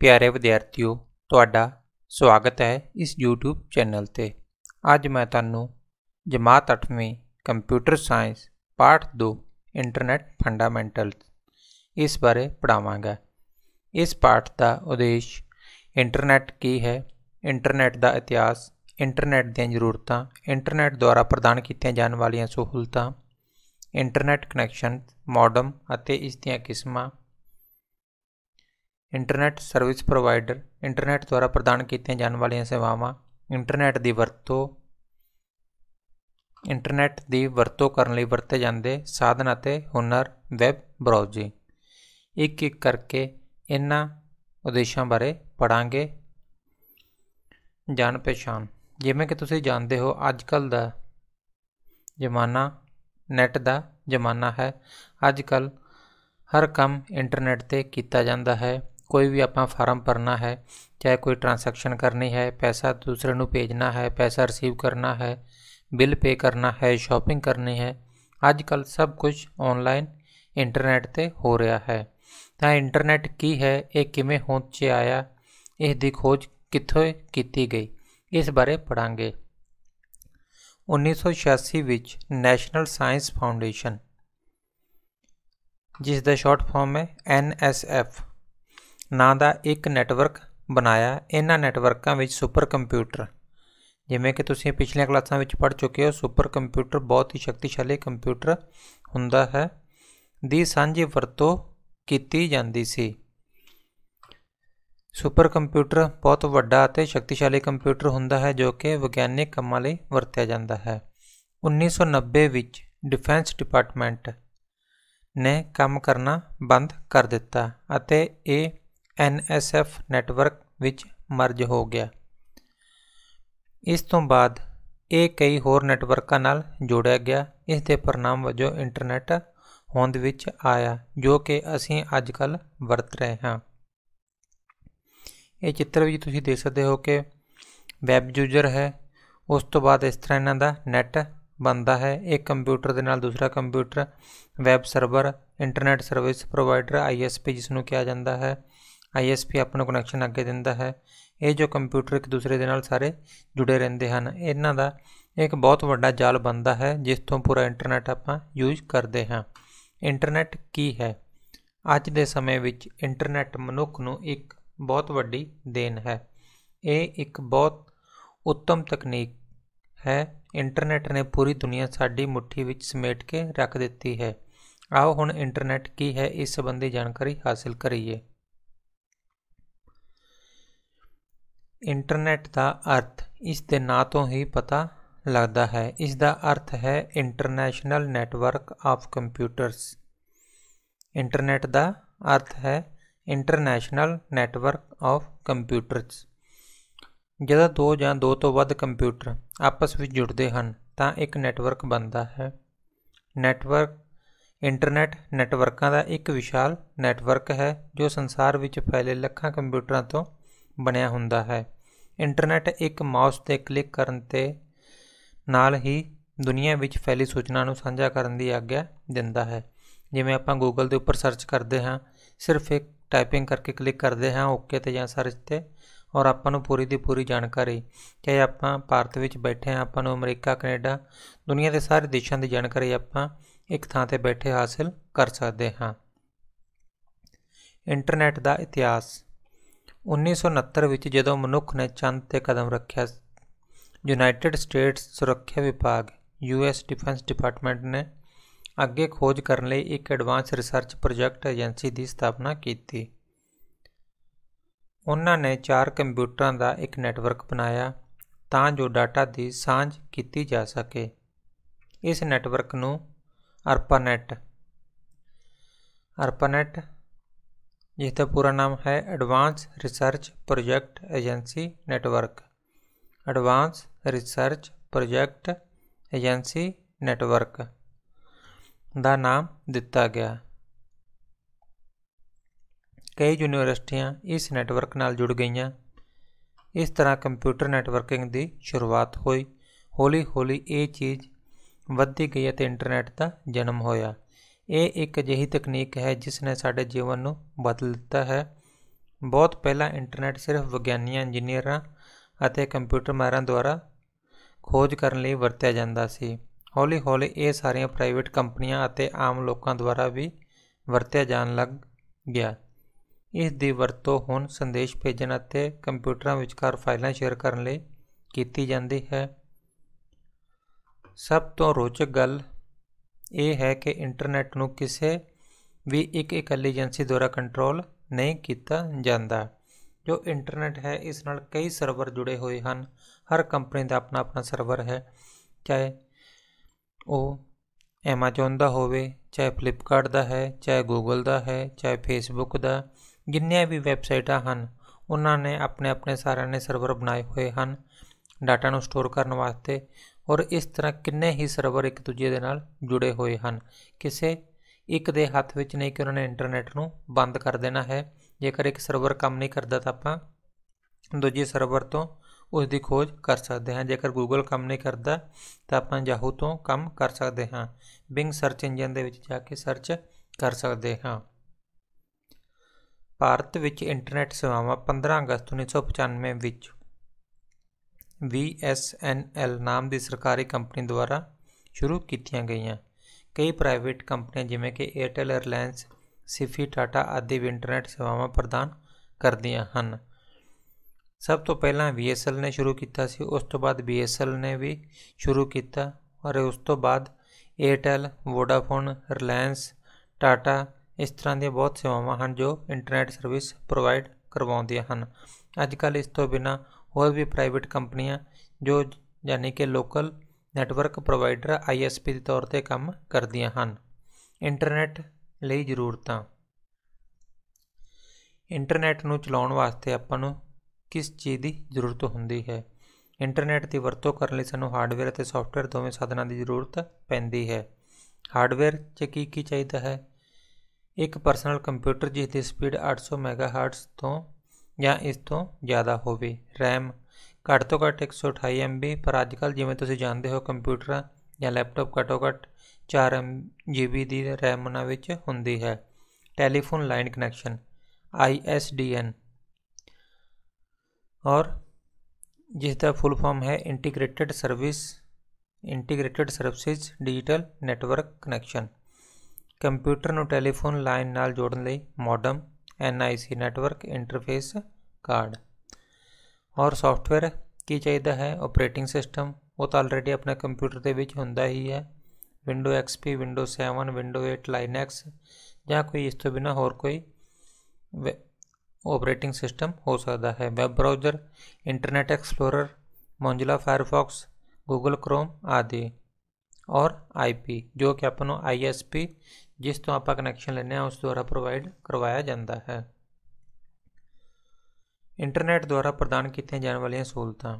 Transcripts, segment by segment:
ਪਿਆਰੇ ਵਿਦਿਆਰਥੀਓ ਤੁਹਾਡਾ ਸਵਾਗਤ ਹੈ ਇਸ YouTube ਚੈਨਲ ਤੇ ਅੱਜ ਮੈਂ ਤੁਹਾਨੂੰ ਜਮਾਤ 8ਵੀਂ ਕੰਪਿਊਟਰ ਸਾਇੰਸ ਪਾਠ 2 ਇੰਟਰਨੈਟ ਫੰਡਾਮੈਂਟਲਸ ਇਸ ਬਾਰੇ ਪੜਾਵਾਂਗਾ ਇਸ ਪਾਠ ਦਾ ਉਦੇਸ਼ ਇੰਟਰਨੈਟ ਕੀ ਹੈ ਇੰਟਰਨੈਟ ਦਾ ਇਤਿਹਾਸ ਇੰਟਰਨੈਟ ਦੀਆਂ ਜ਼ਰੂਰਤਾਂ ਇੰਟਰਨੈਟ ਦੁਆਰਾ ਪ੍ਰਦਾਨ ਕੀਤੀਆਂ ਜਾਣ ਵਾਲੀਆਂ ਸਹੂਲਤਾਂ ਇੰਟਰਨੈਟ ਕਨੈਕਸ਼ਨ ਮੋਡਮ ਅਤੇ ਇਸ ਦੀਆਂ ਕਿਸਮਾਂ ਇੰਟਰਨੈਟ ਸਰਵਿਸ ਪ੍ਰੋਵਾਈਡਰ ਇੰਟਰਨੈਟ ਦੁਆਰਾ ਪ੍ਰਦਾਨ ਕੀਤੀਆਂ ਜਾਣ ਵਾਲੀਆਂ ਸੇਵਾਵਾਂ ਇੰਟਰਨੈਟ ਦੀ ਵਰਤੋਂ ਇੰਟਰਨੈਟ ਦੀ ਵਰਤੋਂ ਕਰਨ ਲਈ ਵਰਤੇ ਜਾਂਦੇ ਸਾਧਨ ਅਤੇ ਹੁਨਰ ਵੈਬ ਬ੍ਰਾਊਜ਼ਿੰਗ ਇੱਕ ਇੱਕ ਕਰਕੇ ਇਹਨਾਂ ਉਦੇਸ਼ਾਂ ਬਾਰੇ ਪੜਾਂਗੇ ਜਾਣ ਪਛਾਣ ਜਿਵੇਂ ਕਿ ਤੁਸੀਂ ਜਾਣਦੇ ਹੋ ਅੱਜ ਕੱਲ ਦਾ ਜ਼ਮਾਨਾ ਨੈਟ ਦਾ ਜ਼ਮਾਨਾ ਹੈ ਅੱਜ ਕੱਲ ਹਰ ਕੰਮ ਇੰਟਰਨੈਟ ਤੇ ਕੀਤਾ ਜਾਂਦਾ ਹੈ ਕੋਈ ਵੀ ਆਪਾਂ ਫਾਰਮ ਭਰਨਾ ਹੈ ਚਾਹੇ ਕੋਈ ਟ੍ਰਾਂਜੈਕਸ਼ਨ ਕਰਨੀ ਹੈ ਪੈਸਾ ਦੂਸਰੇ ਨੂੰ ਭੇਜਣਾ ਹੈ ਪੈਸਾ ਰਿਸੀਵ ਕਰਨਾ ਹੈ ਬਿੱਲ ਪੇ ਕਰਨਾ ਹੈ ਸ਼ਾਪਿੰਗ ਕਰਨੀ ਹੈ ਅੱਜ ਕੱਲ ਸਭ ਕੁਝ ਆਨਲਾਈਨ ਇੰਟਰਨੈਟ ਤੇ ਹੋ ਰਿਹਾ ਹੈ ਤਾਂ ਇੰਟਰਨੈਟ ਕੀ ਹੈ ਇਹ ਕਿਵੇਂ ਹੋਂਦ 'ਚ ਆਇਆ ਇਸ ਦੀ ਖੋਜ ਕਿੱਥੋਂ ਕੀਤੀ ਗਈ ਇਸ ਬਾਰੇ ਪੜਾਂਗੇ 1986 ਵਿੱਚ ਨੈਸ਼ਨਲ ਸਾਇੰਸ ਫਾਊਂਡੇਸ਼ਨ ਜਿਸ ਦਾ ਸ਼ਾਰਟ ਫਾਰਮ ਹੈ ਐਨ ਐਸ ਐਫ ਨਾਂ ਦਾ ਇੱਕ ਨੈਟਵਰਕ ਬਣਾਇਆ ਇਹਨਾਂ ਨੈਟਵਰਕਾਂ ਵਿੱਚ ਸੁਪਰ ਕੰਪਿਊਟਰ ਜਿਵੇਂ ਕਿ ਤੁਸੀਂ ਪਿਛਲੀਆਂ ਕਲਾਸਾਂ ਵਿੱਚ ਪੜ ਚੁੱਕੇ ਹੋ ਸੁਪਰ ਕੰਪਿਊਟਰ ਬਹੁਤ ਹੀ ਸ਼ਕਤੀਸ਼ਾਲੀ ਕੰਪਿਊਟਰ ਹੁੰਦਾ ਹੈ ਦੀ ਸਾਂਝੀ ਵਰਤੋਂ ਕੀਤੀ ਜਾਂਦੀ ਸੀ ਸੁਪਰ ਕੰਪਿਊਟਰ ਬਹੁਤ ਵੱਡਾ ਅਤੇ ਸ਼ਕਤੀਸ਼ਾਲੀ ਕੰਪਿਊਟਰ ਹੁੰਦਾ ਹੈ ਜੋ ਕਿ ਵਿਗਿਆਨਿਕ ਕੰਮਾਂ ਲਈ ਵਰਤਿਆ ਜਾਂਦਾ ਹੈ 1990 ਵਿੱਚ ਡਿਫੈਂਸ ਡਿਪਾਰਟਮੈਂਟ ਨੇ ਕੰਮ ਕਰਨਾ ਬੰਦ ਕਰ ਦਿੱਤਾ ਅਤੇ ਇਹ NSF ਨੈਟਵਰਕ ਵਿੱਚ ਮਰਜ ਹੋ ਗਿਆ ਇਸ ਤੋਂ ਬਾਅਦ ਇਹ ਕਈ ਹੋਰ ਨੈਟਵਰਕਾਂ ਨਾਲ ਜੋੜਿਆ ਗਿਆ ਇਸ ਦੇ ਪਰਿਣਾਮ ਵਜੋਂ ਇੰਟਰਨੈਟ ਹੋਂਦ ਵਿੱਚ ਆਇਆ ਜੋ ਕਿ ਅਸੀਂ ਅੱਜ ਕੱਲ ਵਰਤ ਰਹੇ ਹਾਂ ਇਹ ਚਿੱਤਰ ਵਿੱਚ ਤੁਸੀਂ ਦੇਖ ਸਕਦੇ ਹੋ ਕਿ ਵੈਬ ਯੂਜ਼ਰ ਹੈ ਉਸ ਤੋਂ ਬਾਅਦ ਇਸ ਤਰ੍ਹਾਂ ਇਹਨਾਂ ਦਾ ਨੈਟ ਬਣਦਾ ਹੈ ਇੱਕ ਕੰਪਿਊਟਰ ਦੇ ਨਾਲ ਦੂਸਰਾ computer web server internet service provider ISP ਜਿਸ ਨੂੰ ਕਿਹਾ ਜਾਂਦਾ ਹੈ ਆਈਐਸਪੀ ਆਪਣਾ ਕਨੈਕਸ਼ਨ ਅੱਗੇ ਦਿੰਦਾ ਹੈ ਇਹ ਜੋ ਕੰਪਿਊਟਰ ਇੱਕ ਦੂਸਰੇ ਦੇ ਨਾਲ ਸਾਰੇ ਜੁੜੇ ਰਹਿੰਦੇ ਹਨ ਇਹਨਾਂ ਦਾ ਇੱਕ ਬਹੁਤ ਵੱਡਾ ਜਾਲ ਬਣਦਾ ਹੈ ਜਿਸ ਤੋਂ ਪੂਰਾ ਇੰਟਰਨੈਟ ਆਪਾਂ ਯੂਜ਼ ਕਰਦੇ ਹਾਂ ਇੰਟਰਨੈਟ ਕੀ ਹੈ ਅੱਜ ਦੇ ਸਮੇਂ ਵਿੱਚ ਇੰਟਰਨੈਟ ਮਨੁੱਖ ਨੂੰ ਇੱਕ ਬਹੁਤ ਵੱਡੀ ਦੇਣ ਹੈ ਇਹ ਇੱਕ ਬਹੁਤ ਉੱਤਮ ਤਕਨੀਕ ਹੈ ਇੰਟਰਨੈਟ ਨੇ ਪੂਰੀ ਦੁਨੀਆ ਸਾਡੀ ਮੁਠੀ ਵਿੱਚ ਸਮੇਟ ਕੇ ਰੱਖ ਦਿੱਤੀ ਹੈ ਆਓ ਹੁਣ ਇੰਟਰਨੈਟ ਕੀ ਹੈ ਇਸ ਸੰਬੰਧੀ ਜਾਣਕਾਰੀ ਹਾਸਲ ਕਰੀਏ ਇੰਟਰਨੈਟ ਦਾ ਅਰਥ ਇਸ ਦੇ ਨਾਂ ਤੋਂ ਹੀ ਪਤਾ ਲੱਗਦਾ ਹੈ ਇਸ ਦਾ ਅਰਥ ਹੈ international network of computers internet ਦਾ ਅਰਥ ਹੈ ਇੰਟਰਨੈਸ਼ਨਲ ਨੈਟਵਰਕ ਆਫ ਕੰਪਿਊਟਰਸ ਜਦੋਂ ਦੋ ਜਾਂ ਦੋ ਤੋਂ ਵੱਧ ਕੰਪਿਊਟਰ ਆਪਸ ਵਿੱਚ ਜੁੜਦੇ ਹਨ ਤਾਂ ਇੱਕ ਨੈਟਵਰਕ ਬਣਦਾ ਹੈ ਨੈਟਵਰਕ ਇੰਟਰਨੈਟ ਨੈਟਵਰਕਾਂ ਦਾ ਇੱਕ ਵਿਸ਼ਾਲ ਨੈਟਵਰਕ ਹੈ ਜੋ ਸੰਸਾਰ ਵਿੱਚ ਫੈਲੇ ਲੱਖਾਂ ਕੰਪਿਊਟਰਾਂ ਤੋਂ ਬਣਿਆ ਹੁੰਦਾ ਹੈ ਇੰਟਰਨੈਟ ਇੱਕ ਮਾਊਸ ਤੇ ਕਲਿੱਕ ਕਰਨ ਤੇ ਨਾਲ ਹੀ ਦੁਨੀਆ ਵਿੱਚ ਫੈਲੀ ਸੂਚਨਾ ਨੂੰ ਸਾਂਝਾ ਕਰਨ ਦੀ ਆਗਿਆ ਦਿੰਦਾ ਹੈ ਜਿਵੇਂ ਆਪਾਂ ਗੂਗਲ ਦੇ ਉੱਪਰ ਸਰਚ ਕਰਦੇ ਹਾਂ ਸਿਰਫ ਇੱਕ ਟਾਈਪਿੰਗ ਕਰਕੇ ਕਲਿੱਕ ਕਰਦੇ ਹਾਂ ਓਕੇ ਤੇ ਜਾਂ ਸਰਚ ਤੇ ਔਰ ਆਪਾਂ ਨੂੰ ਪੂਰੀ ਦੀ ਪੂਰੀ ਜਾਣਕਾਰੀ ਚਾਹੇ ਆਪਾਂ ਭਾਰਤ ਵਿੱਚ ਬੈਠੇ ਹਾਂ ਆਪਾਂ ਨੂੰ ਅਮਰੀਕਾ ਕੈਨੇਡਾ ਦੁਨੀਆ ਦੇ ਸਾਰੇ ਦੇਸ਼ਾਂ ਦੀ ਜਾਣਕਾਰੀ ਆਪਾਂ ਇੱਕ ਥਾਂ ਤੇ ਬੈਠੇ ਹਾਸਲ ਕਰ ਸਕਦੇ ਹਾਂ ਇੰਟਰਨੈਟ ਦਾ ਇਤਿਹਾਸ 1969 ਵਿੱਚ ਜਦੋਂ ਮਨੁੱਖ ਨੇ ਚੰਦ ਤੇ ਕਦਮ ਰੱਖਿਆ ਯੂਨਾਈਟਿਡ ਸਟੇਟਸ ਸੁਰੱਖਿਆ ਵਿਭਾਗ ਯੂਐਸ ਡਿਫੈਂਸ ਡਿਪਾਰਟਮੈਂਟ ਨੇ ਅੱਗੇ ਖੋਜ ਕਰਨ ਲਈ ਇੱਕ ਐਡਵਾਂਸ ਰਿਸਰਚ ਪ੍ਰੋਜੈਕਟ ਏਜੰਸੀ ਦੀ ਸਥਾਪਨਾ ਕੀਤੀ ਉਹਨਾਂ ਨੇ ਚਾਰ ਕੰਪਿਊਟਰਾਂ ਦਾ ਇੱਕ ਨੈਟਵਰਕ ਬਣਾਇਆ ਤਾਂ ਜੋ ਡਾਟਾ ਦੀ ਸਾਂਝ ਕੀਤੀ ਜਾ ਸਕੇ ਇਸ ਨੈਟਵਰਕ ਨੂੰ ARPANET ARPANET जिसका ਪੂਰਾ ਨਾਮ ਹੈ advance research project agency network advance research project agency network ਦਾ ਨਾਮ ਦਿੱਤਾ ਗਿਆ ਕਈ ਯੂਨੀਵਰਸਿਟੀਆਂ ਇਸ ਨੈਟਵਰਕ ਨਾਲ ਜੁੜ ਗਈਆਂ ਇਸ ਤਰ੍ਹਾਂ ਕੰਪਿਊਟਰ ਨੈਟਵਰਕਿੰਗ ਦੀ ਸ਼ੁਰੂਆਤ ਹੋਈ ਹੌਲੀ-ਹੌਲੀ ਇਹ ਚੀਜ਼ ਵੱਧਦੀ ਗਈ ਅਤੇ ਇੰਟਰਨੈਟ ਦਾ ਜਨਮ ਹੋਇਆ ਇਹ ਇੱਕ ਅਜਿਹੀ ਤਕਨੀਕ ਹੈ ਜਿਸ ਨੇ ਸਾਡੇ ਜੀਵਨ ਨੂੰ ਬਦਲ ਦਿੱਤਾ ਹੈ ਬਹੁਤ ਪਹਿਲਾਂ ਇੰਟਰਨੈਟ ਸਿਰਫ ਵਿਗਿਆਨੀਆਂ ਇੰਜੀਨੀਅਰਾਂ ਅਤੇ ਕੰਪਿਊਟਰ ਮਾਹਿਰਾਂ ਦੁਆਰਾ ਖੋਜ ਕਰਨ ਲਈ ਵਰਤਿਆ ਜਾਂਦਾ ਸੀ ਹੌਲੀ-ਹੌਲੀ ਇਹ ਸਾਰੀਆਂ ਪ੍ਰਾਈਵੇਟ ਕੰਪਨੀਆਂ ਅਤੇ ਆਮ ਲੋਕਾਂ ਦੁਆਰਾ ਵੀ ਵਰਤਿਆ ਜਾਣ ਲੱਗ ਗਿਆ ਇਸ ਦੀ ਵਰਤੋਂ ਹੁਣ ਸੰਦੇਸ਼ ਭੇਜਣ ਅਤੇ ਕੰਪਿਊਟਰਾਂ ਵਿਚਕਾਰ ਫਾਈਲਾਂ ਸ਼ੇਅਰ ਕਰਨ ਲਈ ਕੀਤੀ ਜਾਂਦੀ ਹੈ ਸਭ ਤੋਂ ਰੋਚਕ ਗੱਲ ਇਹ ਹੈ ਕਿ ਇੰਟਰਨੈਟ ਨੂੰ ਕਿਸੇ ਵੀ ਇੱਕ ਇਕੱਲੀ ਏਜੰਸੀ ਦੁਆਰਾ ਕੰਟਰੋਲ ਨਹੀਂ ਕੀਤਾ ਜਾਂਦਾ ਜੋ ਇੰਟਰਨੈਟ ਹੈ ਇਸ ਨਾਲ ਕਈ ਸਰਵਰ ਜੁੜੇ ਹੋਏ ਹਨ ਹਰ ਕੰਪਨੀ ਦਾ ਆਪਣਾ ਆਪਣਾ ਸਰਵਰ ਹੈ ਚਾਹੇ ਉਹ Amazon ਦਾ ਹੋਵੇ ਚਾਹੇ Flipkart ਦਾ ਹੈ ਚਾਹੇ Google ਦਾ ਹੈ ਚਾਹੇ Facebook ਦਾ ਜਿੰਨੀਆਂ ਵੀ ਵੈਬਸਾਈਟਾਂ ਹਨ ਉਹਨਾਂ ਨੇ ਆਪਣੇ ਆਪਣੇ ਸਾਰਿਆਂ ਨੇ ਸਰਵਰ ਬਣਾਏ ਹੋਏ ਹਨ ਡਾਟਾ ਨੂੰ ਸਟੋਰ ਕਰਨ ਵਾਸਤੇ ਔਰ ਇਸ ਤਰ੍ਹਾਂ ਕਿੰਨੇ ਹੀ ਸਰਵਰ ਇੱਕ ਦੂਜੇ ਦੇ ਨਾਲ ਜੁੜੇ ਹੋਏ ਹਨ ਕਿਸੇ ਇੱਕ ਦੇ ਹੱਥ ਵਿੱਚ ਨਹੀਂ ਕਿ ਉਹਨਾਂ ਨੇ ਇੰਟਰਨੈਟ ਨੂੰ ਬੰਦ ਕਰ ਦੇਣਾ ਹੈ ਜੇਕਰ ਇੱਕ ਸਰਵਰ ਕੰਮ ਨਹੀਂ ਕਰਦਾ ਤਾਂ ਆਪਾਂ ਦੂਜੇ ਸਰਵਰ ਤੋਂ ਉਸ ਦੀ ਖੋਜ ਕਰ ਸਕਦੇ ਹਾਂ ਜੇਕਰ Google ਕੰਮ ਨਹੀਂ ਕਰਦਾ ਤਾਂ ਆਪਾਂ Yahoo ਤੋਂ ਕੰਮ ਕਰ ਸਕਦੇ ਹਾਂ Bing ਸਰਚ ਇੰਜਨ ਦੇ ਵਿੱਚ ਜਾ ਕੇ ਸਰਚ ਕਰ ਸਕਦੇ ਹਾਂ ਭਾਰਤ ਵਿੱਚ ਇੰਟਰਨੈਟ ਸੇਵਾਵਾਂ 15 ਅਗਸਤ 1995 ਵਿੱਚ VSNL ਨਾਮ ਦੀ ਸਰਕਾਰੀ ਕੰਪਨੀ ਦੁਆਰਾ ਸ਼ੁਰੂ ਕੀਤੀਆਂ ਗਈਆਂ ਕਈ ਪ੍ਰਾਈਵੇਟ ਕੰਪਨੀਆਂ ਜਿਵੇਂ ਕਿ Airtel Airlines ਸਿਫੀ ਟਾਟਾ ਆਦਿ ਵੀ ਇੰਟਰਨੈਟ ਸੇਵਾਵਾਂ ਪ੍ਰਦਾਨ ਕਰਦੀਆਂ ਹਨ ਸਭ ਤੋਂ ਪਹਿਲਾਂ VSL ਨੇ ਸ਼ੁਰੂ ਕੀਤਾ ਸੀ ਉਸ ਤੋਂ ਬਾਅਦ BSL ਨੇ ਵੀ ਸ਼ੁਰੂ ਕੀਤਾ ਔਰ ਉਸ ਤੋਂ ਬਾਅਦ Airtel Vodafone Reliance Tata ਇਸ ਤਰ੍ਹਾਂ ਦੀਆਂ ਬਹੁਤ ਸੇਵਾਵਾਂ ਹਨ ਜੋ ਇੰਟਰਨੈਟ ਸਰਵਿਸ ਪ੍ਰੋਵਾਈਡ ਕਰਵਾਉਂਦੀਆਂ ਹਨ ਅੱਜ ਕੱਲ ਇਸ ਤੋਂ ਬਿਨਾ ਹੋਰ ਵੀ ਪ੍ਰਾਈਵੇਟ ਕੰਪਨੀਆਂ ਜੋ ਯਾਨੀ ਕਿ ਲੋਕਲ ਨੈਟਵਰਕ ਪ੍ਰੋਵਾਈਡਰ ISP ਦੇ ਤੌਰ ਤੇ ਕੰਮ ਕਰਦੀਆਂ ਹਨ ਇੰਟਰਨੈਟ ਲਈ ਜ਼ਰੂਰਤਾਂ ਇੰਟਰਨੈਟ ਨੂੰ ਚਲਾਉਣ ਵਾਸਤੇ ਆਪਾਂ ਨੂੰ ਕਿਸ ਚੀਜ਼ ਦੀ ਜ਼ਰੂਰਤ ਹੁੰਦੀ ਹੈ ਇੰਟਰਨੈਟ ਦੀ ਵਰਤੋਂ ਕਰਨ ਲਈ ਸਾਨੂੰ ਹਾਰਡਵੇਅਰ ਅਤੇ ਸੌਫਟਵੇਅਰ ਦੋਵੇਂ ਸਾਧਨਾਂ ਦੀ ਜ਼ਰੂਰਤ ਪੈਂਦੀ ਹੈ ਹਾਰਡਵੇਅਰ 'ਚ ਕੀ ਕੀ ਚਾਹੀਦਾ ਹੈ ਇੱਕ ਪਰਸਨਲ ਕੰਪਿਊਟਰ ਜਿਸ ਦੀ ਸਪੀਡ 800 ਮੈਗਾਹਰਟਜ਼ ਤੋਂ ਜਾਂ ਇਸ ਤੋਂ ਜ਼ਿਆਦਾ ਹੋਵੇ RAM ਘੱਟ ਤੋਂ ਘੱਟ 128 MB ਪਰ ਅੱਜ ਕੱਲ ਜਿਵੇਂ ਤੁਸੀਂ ਜਾਣਦੇ ਹੋ ਕੰਪਿਊਟਰ ਜਾਂ ਲੈਪਟਾਪ ਘੱਟੋ ਘੱਟ 4 GB ਦੀ RAM ਉਹਨਾਂ ਵਿੱਚ ਹੁੰਦੀ ਹੈ ਟੈਲੀਫੋਨ ਲਾਈਨ ਕਨੈਕਸ਼ਨ ISDN ਔਰ ਜਿਸ ਦਾ ਫੁੱਲ ਫਾਰਮ ਹੈ integrated service integrated services digital network connection computer ਨੂੰ ਟੈਲੀਫੋਨ ਲਾਈਨ ਨਾਲ ਜੋੜਨ ਲਈ modem NIC network interface card ਔਰ ਸੌਫਟਵੇਅਰ ਕੀ ਚਾਹੀਦਾ ਹੈ ਆਪਰੇਟਿੰਗ ਸਿਸਟਮ ਉਹ ਤਾਂ ਆਲਰੇਡੀ ਆਪਣੇ ਕੰਪਿਊਟਰ ਦੇ ਵਿੱਚ ਹੁੰਦਾ ਹੀ ਹੈ window XP window 7 window 8 Linux ਜਾਂ ਕੋਈ ਇਸ ਤੋਂ ਬਿਨਾ ਹੋਰ ਕੋਈ ਆਪਰੇਟਿੰਗ ਸਿਸਟਮ ਹੋ ਸਕਦਾ ਹੈ web browser internet explorer Mozilla Firefox Google Chrome ਆਦਿ ਔਰ IP ਜੋ ਕਿ ਆਪਾਂ ਨੂੰ ISP ਜਿਸ ਤੋਂ ਆਪਾਂ ਕਨੈਕਸ਼ਨ ਲੈਂਦੇ ਹਾਂ ਉਸ ਦੁਆਰਾ ਪ੍ਰੋਵਾਈਡ ਕਰਵਾਇਆ ਜਾਂਦਾ ਹੈ ਇੰਟਰਨੈਟ ਦੁਆਰਾ ਪ੍ਰਦਾਨ ਕੀਤੀਆਂ ਜਾਣ ਵਾਲੀਆਂ ਸਹੂਲਤਾਂ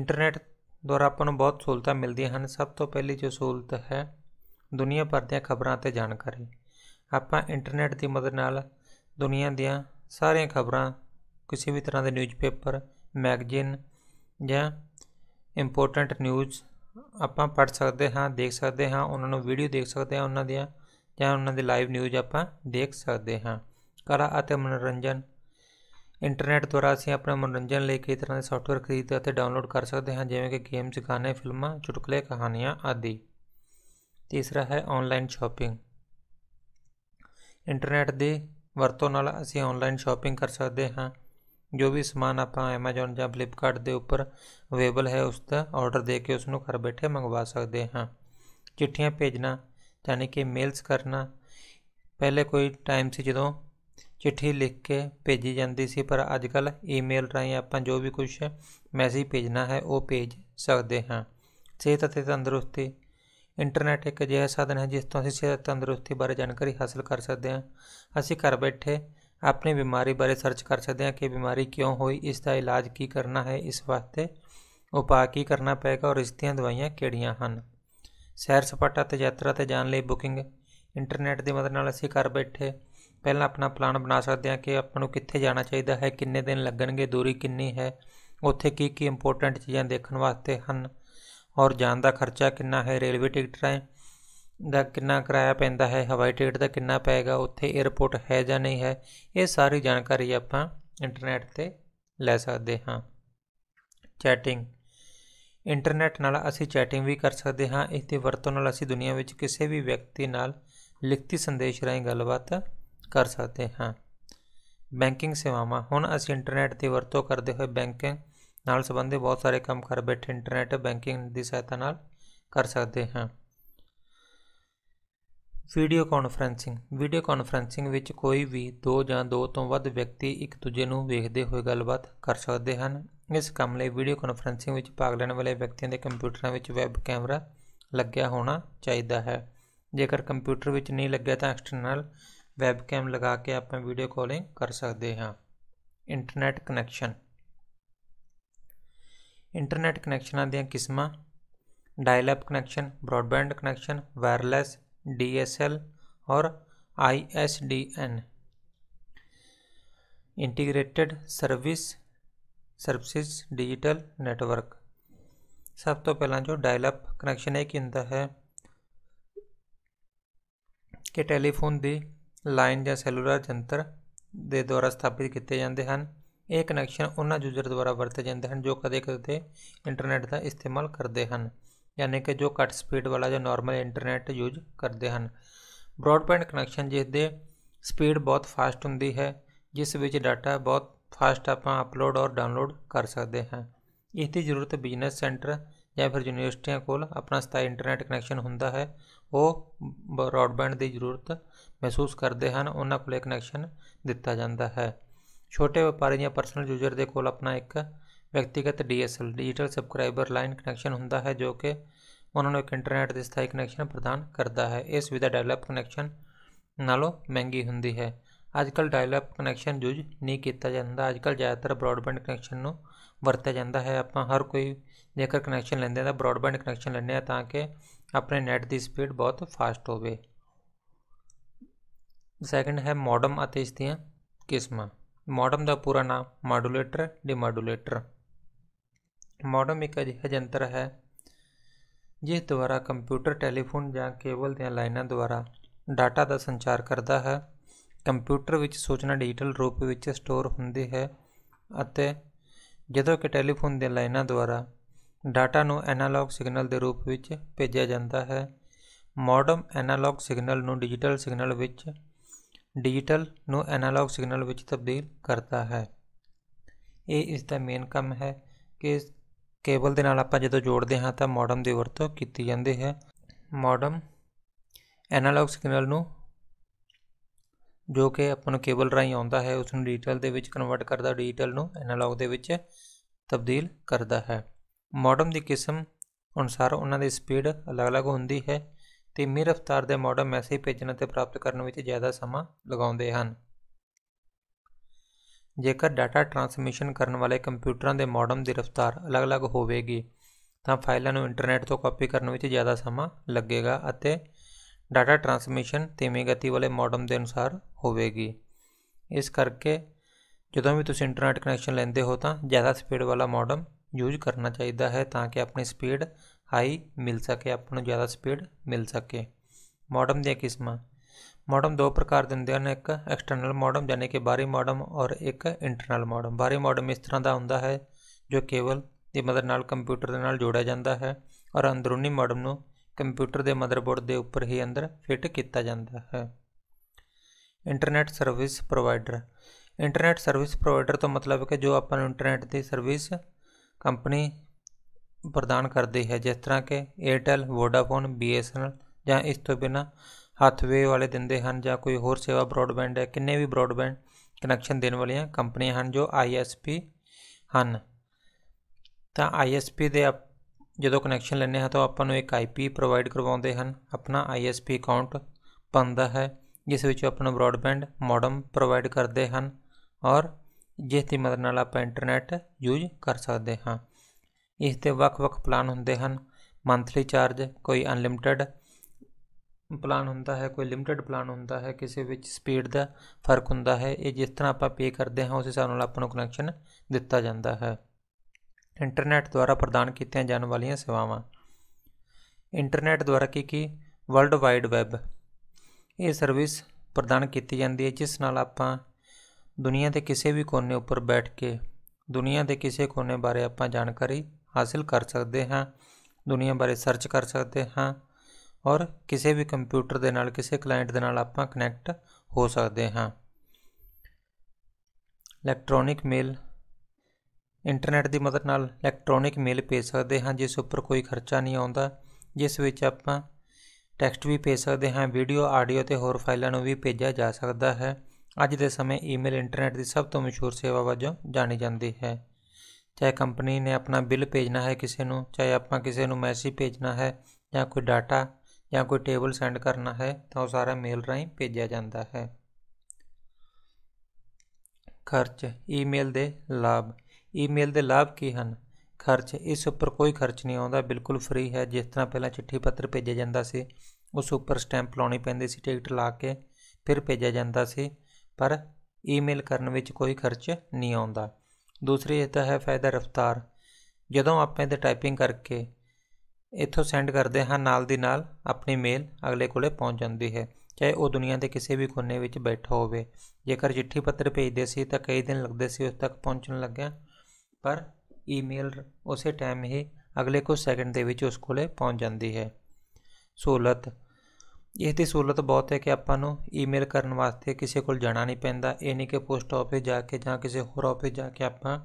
ਇੰਟਰਨੈਟ ਦੁਆਰਾ ਆਪਾਂ ਨੂੰ ਬਹੁਤ ਸਹੂਲਤਾਂ ਮਿਲਦੀਆਂ ਹਨ ਸਭ ਤੋਂ ਪਹਿਲੀ ਜੋ ਸਹੂਲਤ ਹੈ ਦੁਨੀਆ ਭਰ ਦੀਆਂ ਖਬਰਾਂ ਅਤੇ ਜਾਣਕਾਰੀ ਆਪਾਂ ਇੰਟਰਨੈਟ ਦੀ ਮਦਦ ਨਾਲ ਦੁਨੀਆ ਦੀਆਂ ਸਾਰੀਆਂ ਖਬਰਾਂ ਕਿਸੇ ਵੀ ਤਰ੍ਹਾਂ ਦੇ ਨਿਊਜ਼ਪੇਪਰ ਮੈਗਜ਼ੀਨ ਜਾਂ ਇੰਪੋਰਟੈਂਟ ਨਿਊਜ਼ ਆਪਾਂ ਪੜ ਸਕਦੇ ਹਾਂ ਦੇਖ ਸਕਦੇ ਹਾਂ ਉਹਨਾਂ ਨੂੰ ਵੀਡੀਓ ਦੇਖ ਸਕਦੇ ਹਾਂ ਉਹਨਾਂ ਦੀਆਂ ਜਾਂ ਉਹਨਾਂ ਦੇ ਲਾਈਵ ਨਿਊਜ਼ ਆਪਾਂ ਦੇਖ ਸਕਦੇ ਹਾਂ ਕਲਾ ਅਤੇ ਮਨੋਰੰਜਨ ਇੰਟਰਨੈਟ ਦੁਆਰਾ ਅਸੀਂ ਆਪਣਾ ਮਨੋਰੰਜਨ ਲਈ ਕਈ ਤਰ੍ਹਾਂ ਦੇ ਸੌਫਟਵੇਅਰ ਖਰੀਦ ਅਤੇ ਡਾਊਨਲੋਡ ਕਰ ਸਕਦੇ ਹਾਂ ਜਿਵੇਂ ਕਿ ਗੇਮਸ ਗਾਣੇ ਫਿਲਮਾਂ ਚੁਟਕਲੇ ਕਹਾਣੀਆਂ ਆਦਿ ਤੀਸਰਾ ਹੈ ਆਨਲਾਈਨ ਸ਼ਾਪਿੰਗ ਇੰਟਰਨੈਟ ਦੇ ਵਰਤੋਂ ਨਾਲ ਅਸੀਂ ਆਨਲਾਈਨ ਸ਼ਾਪਿੰਗ ਕਰ ਸਕਦੇ ਹਾਂ ਜੋ ਵੀ ਸਮਾਨ ਆਪਾਂ Amazon ਜਾਂ Flipkart ਦੇ ਉੱਪਰ ਅਵੇਲੇਬਲ ਹੈ ਉਸ ਦਾ ਆਰਡਰ ਦੇ ਕੇ ਉਸ ਨੂੰ ਘਰ ਬੈਠੇ ਮੰਗਵਾ ਸਕਦੇ ਹਾਂ ਚਿੱਠੀਆਂ ਭੇਜਣਾ ਯਾਨੀ ਕਿ ਮੇਲਸ ਕਰਨਾ ਪਹਿਲੇ ਕੋਈ ਟਾਈਮ ਸੀ ਜਦੋਂ ਚਿੱਠੀ ਲਿਖ ਕੇ ਭੇਜੀ ਜਾਂਦੀ ਸੀ ਪਰ ਅੱਜ ਕੱਲ ਈਮੇਲ ਰਾਹੀਂ ਆਪਾਂ ਜੋ ਵੀ ਕੁਝ ਮੈਸੇਜ ਭੇਜਣਾ ਹੈ ਉਹ ਭੇਜ ਸਕਦੇ ਹਾਂ ਸਿਹਤ ਅਤੇ ਤੰਦਰੁਸਤੀ ਇੰਟਰਨੈਟ ਇੱਕ ਅਜਿਹਾ ਸਾਧਨ ਹੈ ਜਿਸ ਤੋਂ ਅਸੀਂ ਸਿਹਤ ਤੰਦਰੁਸਤੀ ਬਾਰੇ ਜਾਣਕਾਰੀ ਹਾਸਲ ਕਰ ਸਕਦੇ ਹਾਂ ਅਸੀਂ ਘਰ ਬੈਠੇ ਆਪਣੀ ਬਿਮਾਰੀ ਬਾਰੇ ਸਰਚ ਕਰ ਸਕਦੇ ਹਾਂ ਕਿ ਬਿਮਾਰੀ ਕਿਉਂ ਹੋਈ ਇਸ ਦਾ ਇਲਾਜ ਕੀ ਕਰਨਾ ਹੈ ਇਸ ਵਾਸਤੇ ਉਪਾਅ ਕੀ ਕਰਨਾ ਪਏਗਾ ਔਰ ਇਸ ਦੀਆਂ ਦਵਾਈਆਂ ਕਿਹੜੀਆਂ ਹਨ ਸੈਰ ਸਪਾਟਾ ਤੇ ਯਾਤਰਾ ਤੇ ਜਾਣ ਲਈ ਬੁਕਿੰਗ ਇੰਟਰਨੈਟ ਦੀ ਮਦਦ ਨਾਲ ਅਸੀਂ ਘਰ ਬੈਠੇ ਪਹਿਲਾਂ ਆਪਣਾ ਪਲਾਨ ਬਣਾ ਸਕਦੇ ਹਾਂ ਕਿ ਆਪਾਂ ਨੂੰ ਕਿੱਥੇ ਜਾਣਾ ਚਾਹੀਦਾ ਹੈ ਕਿੰਨੇ ਦਿਨ ਲੱਗਣਗੇ ਦੂਰੀ ਕਿੰਨੀ ਹੈ ਉੱਥੇ ਕੀ ਕੀ ਇੰਪੋਰਟੈਂਟ ਚੀਜ਼ਾਂ ਦੇਖਣ ਵਾਸਤੇ ਹਨ ਔਰ ਜਾਣ ਦਾ ਖਰਚਾ ਕਿੰਨਾ ਹੈ ਰੇਲਵੇ ਟਿਕਟ ਰਾਹੀਂ ਦਾ ਕਿੰਨਾ ਕਿਰਾਇਆ ਪੈਂਦਾ ਹੈ ਹਵਾਈ ਟਿਕਟ ਦਾ ਕਿੰਨਾ ਪੈਗਾ ਉੱਥੇ 에어ਪੋਰਟ ਹੈ ਜਾਂ ਨਹੀਂ ਹੈ ਇਹ ਸਾਰੀ ਜਾਣਕਾਰੀ ਆਪਾਂ ਇੰਟਰਨੈਟ ਤੇ ਲੈ ਸਕਦੇ ਹਾਂ ਚੈਟਿੰਗ ਇੰਟਰਨੈਟ ਨਾਲ ਅਸੀਂ ਚੈਟਿੰਗ ਵੀ ਕਰ ਸਕਦੇ ਹਾਂ ਇਸ ਦੇ ਵਰਤੋਂ ਨਾਲ ਅਸੀਂ ਦੁਨੀਆ ਵਿੱਚ ਕਿਸੇ ਵੀ ਵਿਅਕਤੀ ਨਾਲ ਲਿਖਤੀ ਸੰਦੇਸ਼ ਰਾਹੀਂ ਗੱਲਬਾਤ ਕਰ ਸਕਦੇ ਹਾਂ ਬੈਂਕਿੰਗ ਸੇਵਾਵਾਂ ਹੁਣ ਅਸੀਂ ਇੰਟਰਨੈਟ ਦੀ ਵਰਤੋਂ ਕਰਦੇ ਹੋਏ ਬੈਂਕਿੰਗ ਨਾਲ ਸੰਬੰਧਿਤ ਬਹੁਤ ਸਾਰੇ ਕੰਮ ਕਰ ਬੈਠੇ ਇੰਟਰਨੈਟ ਬੈਂਕਿੰਗ ਦੀ ਸਹਾਇਤਾ ਨਾਲ ਕਰ ਸਕਦੇ ਹਾਂ ਵੀਡੀਓ ਕਾਨਫਰੈਂਸਿੰਗ ਵੀਡੀਓ ਕਾਨਫਰੈਂਸਿੰਗ ਵਿੱਚ ਕੋਈ ਵੀ ਦੋ ਜਾਂ ਦੋ ਤੋਂ ਵੱਧ ਵਿਅਕਤੀ ਇੱਕ ਦੂਜੇ ਨੂੰ ਵੇਖਦੇ ਹੋਏ ਗੱਲਬਾਤ ਕਰ ਸਕਦੇ ਹਨ ਇਸ ਕੰਮ ਲਈ ਵੀਡੀਓ ਕਾਨਫਰੈਂਸਿੰਗ ਵਿੱਚ ਭਾਗ ਲੈਣ ਵਾਲੇ ਵਿਅਕਤੀਆਂ ਦੇ ਕੰਪਿਊਟਰਾਂ ਵਿੱਚ ਵੈਬ ਕੈਮਰਾ ਲੱਗਿਆ ਹੋਣਾ ਚਾਹੀਦਾ ਹੈ ਜੇਕਰ ਕੰਪਿਊਟਰ ਵਿੱਚ ਨਹੀਂ ਲੱਗਿਆ ਤਾਂ ਐਕਸਟਰਨਲ ਵੈਬ ਕੈਮ ਲਗਾ ਕੇ ਆਪਾਂ ਵੀਡੀਓ ਕਾਲਿੰਗ ਕਰ ਸਕਦੇ ਹਾਂ ਇੰਟਰਨੈਟ ਕਨੈਕਸ਼ਨ ਇੰਟਰਨੈਟ ਕਨੈਕਸ਼ਨਾਂ ਦੀਆਂ ਕਿਸਮਾਂ dial up connection broadband connection wireless D S L और I S D N integrated service services digital network सब तो पहला जो डायलप कनेक्शन एक हिंदा है कि टेलीफोन की लाइन या सैलूलर जंत्र के द्वारा स्थापित किए जाते हैं ये कनैक्शन उन्होंने यूजर द्वारा वरते जाते हैं जो कदे कदे इंटरनेट का इस्तेमाल करते हैं ਯਾਨੀ ਕਿ ਜੋ ਘੱਟ ਸਪੀਡ ਵਾਲਾ ਜੋ ਨਾਰਮਲ ਇੰਟਰਨੈਟ ਯੂਜ਼ ਕਰਦੇ ਹਨ ਬ੍ਰੌਡਬੈਂਡ ਕਨੈਕਸ਼ਨ ਜਿਸ ਦੇ ਸਪੀਡ ਬਹੁਤ ਫਾਸਟ ਹੁੰਦੀ ਹੈ ਜਿਸ ਵਿੱਚ ਡਾਟਾ ਬਹੁਤ ਫਾਸਟ ਆਪਾਂ ਅਪਲੋਡ ਔਰ ਡਾਊਨਲੋਡ ਕਰ ਸਕਦੇ ਹਾਂ ਇਸ ਦੀ ਜ਼ਰੂਰਤ ਬਿਜ਼ਨਸ ਸੈਂਟਰ ਜਾਂ ਫਿਰ ਯੂਨੀਵਰਸਿਟੀਆਂ ਕੋਲ ਆਪਣਾ ਸਥਾਈ ਇੰਟਰਨੈਟ ਕਨੈਕਸ਼ਨ ਹੁੰਦਾ ਹੈ ਉਹ ਬ੍ਰੌਡਬੈਂਡ ਦੀ ਜ਼ਰੂਰਤ ਮਹਿਸੂਸ ਕਰਦੇ ਹਨ ਉਹਨਾਂ ਕੋਲ ਕਨੈਕਸ਼ਨ ਦਿੱਤਾ ਜਾਂਦਾ ਹੈ ਛੋਟੇ ਵਪਾਰੀ ਜਾਂ ਪਰਸਨਲ ਯੂਜ਼ਰ ਦੇ ਕੋਲ ਆਪਣਾ ਇੱਕ ਵਿਅਕਤੀਗਤ DSL digital subscriber line connection ਹੁੰਦਾ ਹੈ ਜੋ ਕਿ ਉਹਨਾਂ ਨੂੰ ਇੱਕ ਇੰਟਰਨੈਟ ਦੇ ਸਥਾਈ ਕਨੈਕਸ਼ਨ ਪ੍ਰਦਾਨ ਕਰਦਾ ਹੈ ਇਸ ਸੁਵਿਧਾ ਡਾਇਲ-ਅਪ ਕਨੈਕਸ਼ਨ ਨਾਲੋਂ ਮਹਿੰਗੀ ਹੁੰਦੀ ਹੈ ਅੱਜਕੱਲ ਡਾਇਲ-ਅਪ ਕਨੈਕਸ਼ਨ ਯੂਜ ਨਹੀਂ ਕੀਤਾ ਜਾਂਦਾ ਅੱਜਕੱਲ ਜ਼ਿਆਦਾਤਰ ਬ੍ਰੌਡਬੈਂਡ ਕਨੈਕਸ਼ਨ ਨੂੰ ਵਰਤਿਆ ਜਾਂਦਾ ਹੈ ਆਪਾਂ ਹਰ ਕੋਈ ਜੇਕਰ ਕਨੈਕਸ਼ਨ ਲੈਂਦੇ ਆ ਤਾਂ ਬ੍ਰਾਡਬੈਂਡ ਕਨੈਕਸ਼ਨ ਲੈਂਦੇ ਆ ਤਾਂ ਕਿ ਆਪਣੇ ਨੈਟ ਦੀ ਸਪੀਡ ਬਹੁਤ ਫਾਸਟ ਹੋਵੇ ਸੈਕੰਡ ਹੈ ਮੋਡਮ ਅਤੇ ਇਸ ਦੀਆਂ ਕਿਸਮਾਂ ਮੋਡਮ ਦਾ ਪੂਰਾ ਨਾਮ ਮੋਡੂਲੇਟਰ ਡੀਮੋਡੂਲੇਟਰ ਮੋਡਮ ਇੱਕ ਅਜਿਹਾ ਯੰਤਰ ਹੈ ਜਿਸ ਦੁਆਰਾ ਕੰਪਿਊਟਰ ਟੈਲੀਫੋਨ ਜਾਂ ਕੇਬਲ ਦੀਆਂ ਲਾਈਨਾਂ ਦੁਆਰਾ ਡਾਟਾ ਦਾ ਸੰਚਾਰ ਕਰਦਾ ਹੈ ਕੰਪਿਊਟਰ ਵਿੱਚ ਸੂਚਨਾ ਡਿਜੀਟਲ ਰੂਪ ਵਿੱਚ ਸਟੋਰ ਹੁੰਦੀ ਹੈ ਅਤੇ ਜਦੋਂ ਕਿ ਟੈਲੀਫੋਨ ਦੀਆਂ ਲਾਈਨਾਂ ਦੁਆਰਾ ਡਾਟਾ ਨੂੰ ਐਨਾਲੌਗ ਸਿਗਨਲ ਦੇ ਰੂਪ ਵਿੱਚ ਭੇਜਿਆ ਜਾਂਦਾ ਹੈ ਮੋਡਮ ਐਨਾਲੌਗ ਸਿਗਨਲ ਨੂੰ ਡਿਜੀਟਲ ਸਿਗਨਲ ਵਿੱਚ ਡਿਜੀਟਲ ਨੂੰ ਐਨਾਲੌਗ ਸਿਗਨਲ ਵਿੱਚ ਤਬਦੀਲ ਕਰਦਾ ਹੈ ਇਹ ਇਸ ਦਾ ਮੇਨ ਕੰਮ ਹੈ ਕਿ ਕੇਬਲ ਦੇ ਨਾਲ ਆਪਾਂ ਜਦੋਂ ਜੋੜਦੇ ਹਾਂ ਤਾਂ ਮੋਡਮ ਦੀ ਵਰਤੋਂ ਕੀਤੀ ਜਾਂਦੀ ਹੈ ਮੋਡਮ ਐਨਾਲੌਗ ਸਿਗਨਲ ਨੂੰ ਜੋ ਕਿ ਆਪਾਂ ਨੂੰ ਕੇਬਲ ਰਾਹੀਂ ਆਉਂਦਾ ਹੈ ਉਸ ਨੂੰ ਡਿਜੀਟਲ ਦੇ ਵਿੱਚ ਕਨਵਰਟ ਕਰਦਾ ਡਿਜੀਟਲ ਨੂੰ ਐਨਾਲੌਗ ਦੇ ਵਿੱਚ ਤਬਦੀਲ ਕਰਦਾ ਹੈ ਮੋਡਮ ਦੀ ਕਿਸਮ ਅਨੁਸਾਰ ਉਹਨਾਂ ਦੀ ਸਪੀਡ ਅਲੱਗ-ਅਲੱਗ ਹੁੰਦੀ ਹੈ ਤੇ ਮੇਰ ਰਫਤਾਰ ਦੇ ਮੋਡਮ ਮੈਸੇਜ ਭੇਜਣ ਅਤੇ ਪ੍ਰਾਪਤ ਕਰਨ ਵਿੱਚ ਜ਼ਿਆਦਾ ਸਮਾਂ ਲਗਾਉਂਦੇ ਹਨ ਜੇਕਰ ਡਾਟਾ ਟਰਾਂਸਮਿਸ਼ਨ ਕਰਨ ਵਾਲੇ ਕੰਪਿਊਟਰਾਂ ਦੇ ਮੋਡਮ ਦੀ ਰਫ਼ਤਾਰ ਅਲੱਗ-ਅਲੱਗ ਹੋਵੇਗੀ ਤਾਂ ਫਾਈਲਾਂ ਨੂੰ ਇੰਟਰਨੈਟ ਤੋਂ ਕਾਪੀ ਕਰਨ ਵਿੱਚ ਜ਼ਿਆਦਾ ਸਮਾਂ ਲੱਗੇਗਾ ਅਤੇ ਡਾਟਾ ਟਰਾਂਸਮਿਸ਼ਨ ਧੀਮੀ ਗਤੀ ਵਾਲੇ ਮੋਡਮ ਦੇ ਅਨੁਸਾਰ ਹੋਵੇਗੀ ਇਸ ਕਰਕੇ ਜਦੋਂ ਵੀ ਤੁਸੀਂ ਇੰਟਰਨੈਟ ਕਨੈਕਸ਼ਨ ਲੈਂਦੇ ਹੋ ਤਾਂ ਜ਼ਿਆਦਾ ਸਪੀਡ ਵਾਲਾ ਮੋਡਮ ਯੂਜ਼ ਕਰਨਾ ਚਾਹੀਦਾ ਹੈ ਤਾਂ ਕਿ ਆਪਣੀ ਸਪੀਡ ਹਾਈ ਮਿਲ ਸਕੇ ਆਪਾਂ ਨੂੰ ਜ਼ਿਆਦਾ ਸਪੀਡ ਮਿਲ ਸਕੇ ਮੋਡਮ ਦੀਆਂ ਕਿਸਮਾਂ ਮੋਡਮ ਦੋ ਪ੍ਰਕਾਰ ਦੇ ਹੁੰਦੇ ਹਨ ਇੱਕ ਐਕਸਟਰਨਲ ਮੋਡਮ ਯਾਨੀ ਕਿ ਬਾਹਰੀ ਮੋਡਮ ਔਰ ਇੱਕ ਇੰਟਰਨਲ ਮੋਡਮ ਬਾਹਰੀ ਮੋਡਮ ਇਸ ਤਰ੍ਹਾਂ ਦਾ ਹੁੰਦਾ ਹੈ ਜੋ ਕੇਵਲ ਦੀ ਮਦਦ ਨਾਲ ਕੰਪਿਊਟਰ ਦੇ ਨਾਲ ਜੋੜਿਆ ਜਾਂਦਾ ਹੈ ਔਰ ਅੰਦਰੂਨੀ ਮੋਡਮ ਨੂੰ ਕੰਪਿਊਟਰ ਦੇ ਮਦਰਬੋਰਡ ਦੇ ਉੱਪਰ ਹੀ ਅੰਦਰ ਫਿੱਟ ਕੀਤਾ ਜਾਂਦਾ ਹੈ internet service provider internet service provider ਤੋਂ ਮਤਲਬ ਹੈ ਕਿ ਜੋ ਆਪਾਂ ਨੂੰ ਇੰਟਰਨੈਟ ਦੀ ਸਰਵਿਸ ਕੰਪਨੀ ਪ੍ਰਦਾਨ ਕਰਦੀ ਹੈ ਜਿਸ ਤਰ੍ਹਾਂ ਕਿ Airtel Vodafone BSNL ਜਾਂ ਇਸ ਤੋਂ ਬਿਨਾ ਹੱਥਵੇ ਵਾਲੇ ਦਿੰਦੇ ਹਨ ਜਾਂ ਕੋਈ ਹੋਰ ਸੇਵਾ ਬ੍ਰਾਡਬੈਂਡ ਹੈ ਕਿੰਨੇ ਵੀ ਬ੍ਰਾਡਬੈਂਡ ਕਨੈਕਸ਼ਨ ਦੇਣ ਵਾਲੀਆਂ ਕੰਪਨੀਆਂ ਹਨ ਜੋ ISP ਹਨ ਤਾਂ ISP ਦੇ ਜਦੋਂ ਕਨੈਕਸ਼ਨ ਲੈਣੇ ਹਾਂ ਤਾਂ ਆਪਾਂ ਨੂੰ ਇੱਕ IP ਪ੍ਰੋਵਾਈਡ ਕਰਵਾਉਂਦੇ ਹਨ ਆਪਣਾ ISP ਅਕਾਊਂਟ ਪੰਦਾ ਹੈ ਜਿਸ ਵਿੱਚ ਆਪਣਾ ਬ੍ਰਾਡਬੈਂਡ ਮੋਡਮ ਪ੍ਰੋਵਾਈਡ ਕਰਦੇ ਹਨ ਔਰ ਜਿਸ ਦੀ ਮਦਦ ਨਾਲ ਆਪਾਂ ਇੰਟਰਨੈਟ ਯੂਜ਼ ਕਰ ਸਕਦੇ ਹਾਂ ਇਸ ਤੇ ਵੱਖ-ਵੱਖ ਪਲਾਨ ਹੁੰਦੇ ਹਨ ਮੰਥਲੀ ਚਾਰਜ ਕੋਈ ਅਨਲਿਮਟਿਡ ਪਲਾਨ ਹੁੰਦਾ ਹੈ ਕੋਈ ਲਿਮਟਿਡ ਪਲਾਨ ਹੁੰਦਾ ਹੈ ਕਿਸੇ ਵਿੱਚ ਸਪੀਡ ਦਾ ਫਰਕ ਹੁੰਦਾ ਹੈ ਇਹ ਜਿਸ ਤਰ੍ਹਾਂ ਆਪਾਂ ਪੇ ਕਰਦੇ ਹਾਂ ਉਸ ਹਿਸਾਬ ਨਾਲ ਆਪਾਂ ਨੂੰ ਕਨੈਕਸ਼ਨ ਦਿੱਤਾ ਜਾਂਦਾ ਹੈ ਇੰਟਰਨੈਟ ਦੁਆਰਾ ਪ੍ਰਦਾਨ ਕੀਤੀਆਂ ਜਾਣ ਵਾਲੀਆਂ ਸੇਵਾਵਾਂ ਇੰਟਰਨੈਟ ਦੁਆਰਾ ਕੀ ਕੀ ਵਰਲਡ ਵਾਈਡ ਵੈਬ ਇਹ ਸਰਵਿਸ ਪ੍ਰਦਾਨ ਕੀਤੀ ਜਾਂਦੀ ਹੈ ਜਿਸ ਨਾਲ ਆਪਾਂ ਦੁਨੀਆ ਦੇ ਕਿਸੇ ਵੀ ਕੋਨੇ ਉੱਪਰ ਬੈਠ ਕੇ ਦੁਨੀਆ ਦੇ ਕਿਸੇ ਕੋਨੇ ਬਾਰੇ ਆਪਾਂ ਜਾਣਕਾਰੀ ਹਾਸਲ ਕਰ ਸਕਦੇ ਹਾਂ ਦੁਨੀਆ ਬਾਰੇ ਸਰਚ ਕਰ ਸਕਦੇ ਹਾਂ ਔਰ ਕਿਸੇ ਵੀ ਕੰਪਿਊਟਰ ਦੇ ਨਾਲ ਕਿਸੇ ਕਲਾਇੰਟ ਦੇ ਨਾਲ ਆਪਾਂ ਕਨੈਕਟ ਹੋ ਸਕਦੇ ਹਾਂ ਇਲੈਕਟ੍ਰੋਨਿਕ ਮੇਲ ਇੰਟਰਨੈਟ ਦੀ ਮਦਦ ਨਾਲ ਇਲੈਕਟ੍ਰੋਨਿਕ ਮੇਲ ਭੇਜ ਸਕਦੇ ਹਾਂ ਜਿਸ ਉੱਪਰ ਕੋਈ ਖਰਚਾ ਨਹੀਂ ਆਉਂਦਾ ਜਿਸ ਵਿੱਚ ਆਪਾਂ ਟੈਕਸਟ ਵੀ ਭੇਜ ਸਕਦੇ ਹਾਂ ਵੀਡੀਓ ਆਡੀਓ ਤੇ ਹੋਰ ਫਾਈਲਾਂ ਨੂੰ ਵੀ ਭੇਜਿਆ ਜਾ ਸਕਦਾ ਹੈ ਅੱਜ ਦੇ ਸਮੇਂ ਈਮੇਲ ਇੰਟਰਨੈਟ ਦੀ ਸਭ ਤੋਂ ਮਸ਼ਹੂਰ ਸੇਵਾ ਵਜੋਂ ਜਾਣੀ ਜਾਂਦੀ ਹੈ ਚਾਹੇ ਕੰਪਨੀ ਨੇ ਆਪਣਾ ਬਿੱਲ ਭੇਜਣਾ ਹੈ ਕਿਸੇ ਨੂੰ ਚਾਹੇ ਆਪਾਂ ਕਿਸੇ ਨੂੰ ਮੈਸੇਜ ਭੇਜਣਾ ਹੈ ਜਾਂ ਕੋਈ ਡਾਟਾ ਜਾਂ ਕੋਈ ਟੇਬਲ ਸੈਂਡ ਕਰਨਾ ਹੈ ਤਾਂ ਉਹ ਸਾਰਾ ਮੇਲ ਰਾਹੀਂ ਭੇਜਿਆ ਜਾਂਦਾ ਹੈ ਖਰਚ ਈਮੇਲ ਦੇ ਲਾਭ ਈਮੇਲ ਦੇ ਲਾਭ ਕੀ ਹਨ ਖਰਚ ਇਸ ਉੱਪਰ ਕੋਈ ਖਰਚ ਨਹੀਂ ਆਉਂਦਾ ਬਿਲਕੁਲ ਫ੍ਰੀ ਹੈ ਜਿਸ ਤਰ੍ਹਾਂ ਪਹਿਲਾਂ ਚਿੱਠੀ ਪੱਤਰ ਭੇਜਿਆ ਜਾਂਦਾ ਸੀ ਉਸ ਉੱਪਰ ਸਟੈਂਪ ਲਾਉਣੀ ਪੈਂਦੀ ਸੀ ਟਿਕਟ ਲਾ ਕੇ ਫਿਰ ਭੇਜਿਆ ਜਾਂਦਾ ਸੀ ਪਰ ਈਮੇਲ ਕਰਨ ਵਿੱਚ ਕੋਈ ਖਰਚ ਨਹੀਂ ਆਉਂਦਾ ਦੂਸਰੀ ਇਹ ਤਾਂ ਹੈ ਫਾਇਦਾ ਰਫਤਾਰ ਜਦੋਂ ਆਪਾਂ ਇਹਦੇ ਟਾਈਪਿੰਗ ਕਰਕੇ ਇੱਥੋਂ ਸੈਂਡ ਕਰਦੇ ਹਾਂ ਨਾਲ ਦੀ ਨਾਲ ਆਪਣੀ ਮੇਲ ਅਗਲੇ ਕੋਲੇ ਪਹੁੰਚ ਜਾਂਦੀ ਹੈ ਚਾਹੇ ਉਹ ਦੁਨੀਆ ਦੇ ਕਿਸੇ ਵੀ ਕੋਨੇ ਵਿੱਚ ਬੈਠਾ ਹੋਵੇ ਜੇਕਰ ਚਿੱਠੀ ਪੱਤਰ ਭੇਜਦੇ ਸੀ ਤਾਂ ਕਈ ਦਿਨ ਲੱਗਦੇ ਸੀ ਉਸ ਤੱਕ ਪਹੁੰਚਣ ਲੱਗਿਆ ਪਰ ਈਮੇਲ ਉਸੇ ਟਾਈਮ ਹੀ ਅਗਲੇ ਕੁਝ ਸੈਕਿੰਡ ਦੇ ਵਿੱਚ ਉਸ ਕੋਲੇ ਪਹੁੰਚ ਜਾਂਦੀ ਹੈ ਸਹੂਲਤ ਇਹ ਤੇ ਸਹੂਲਤ ਬਹੁਤ ਹੈ ਕਿ ਆਪਾਂ ਨੂੰ ਈਮੇਲ ਕਰਨ ਵਾਸਤੇ ਕਿਸੇ ਕੋਲ ਜਾਣਾ ਨਹੀਂ ਪੈਂਦਾ ਇਹ ਨਹੀਂ ਕਿ ਪੋਸਟ ਆਫਿਸ ਜਾ ਕੇ ਜਾਂ ਕਿਸੇ ਹੋਰ ਆਫਿਸ ਜਾ ਕੇ ਆਪਾਂ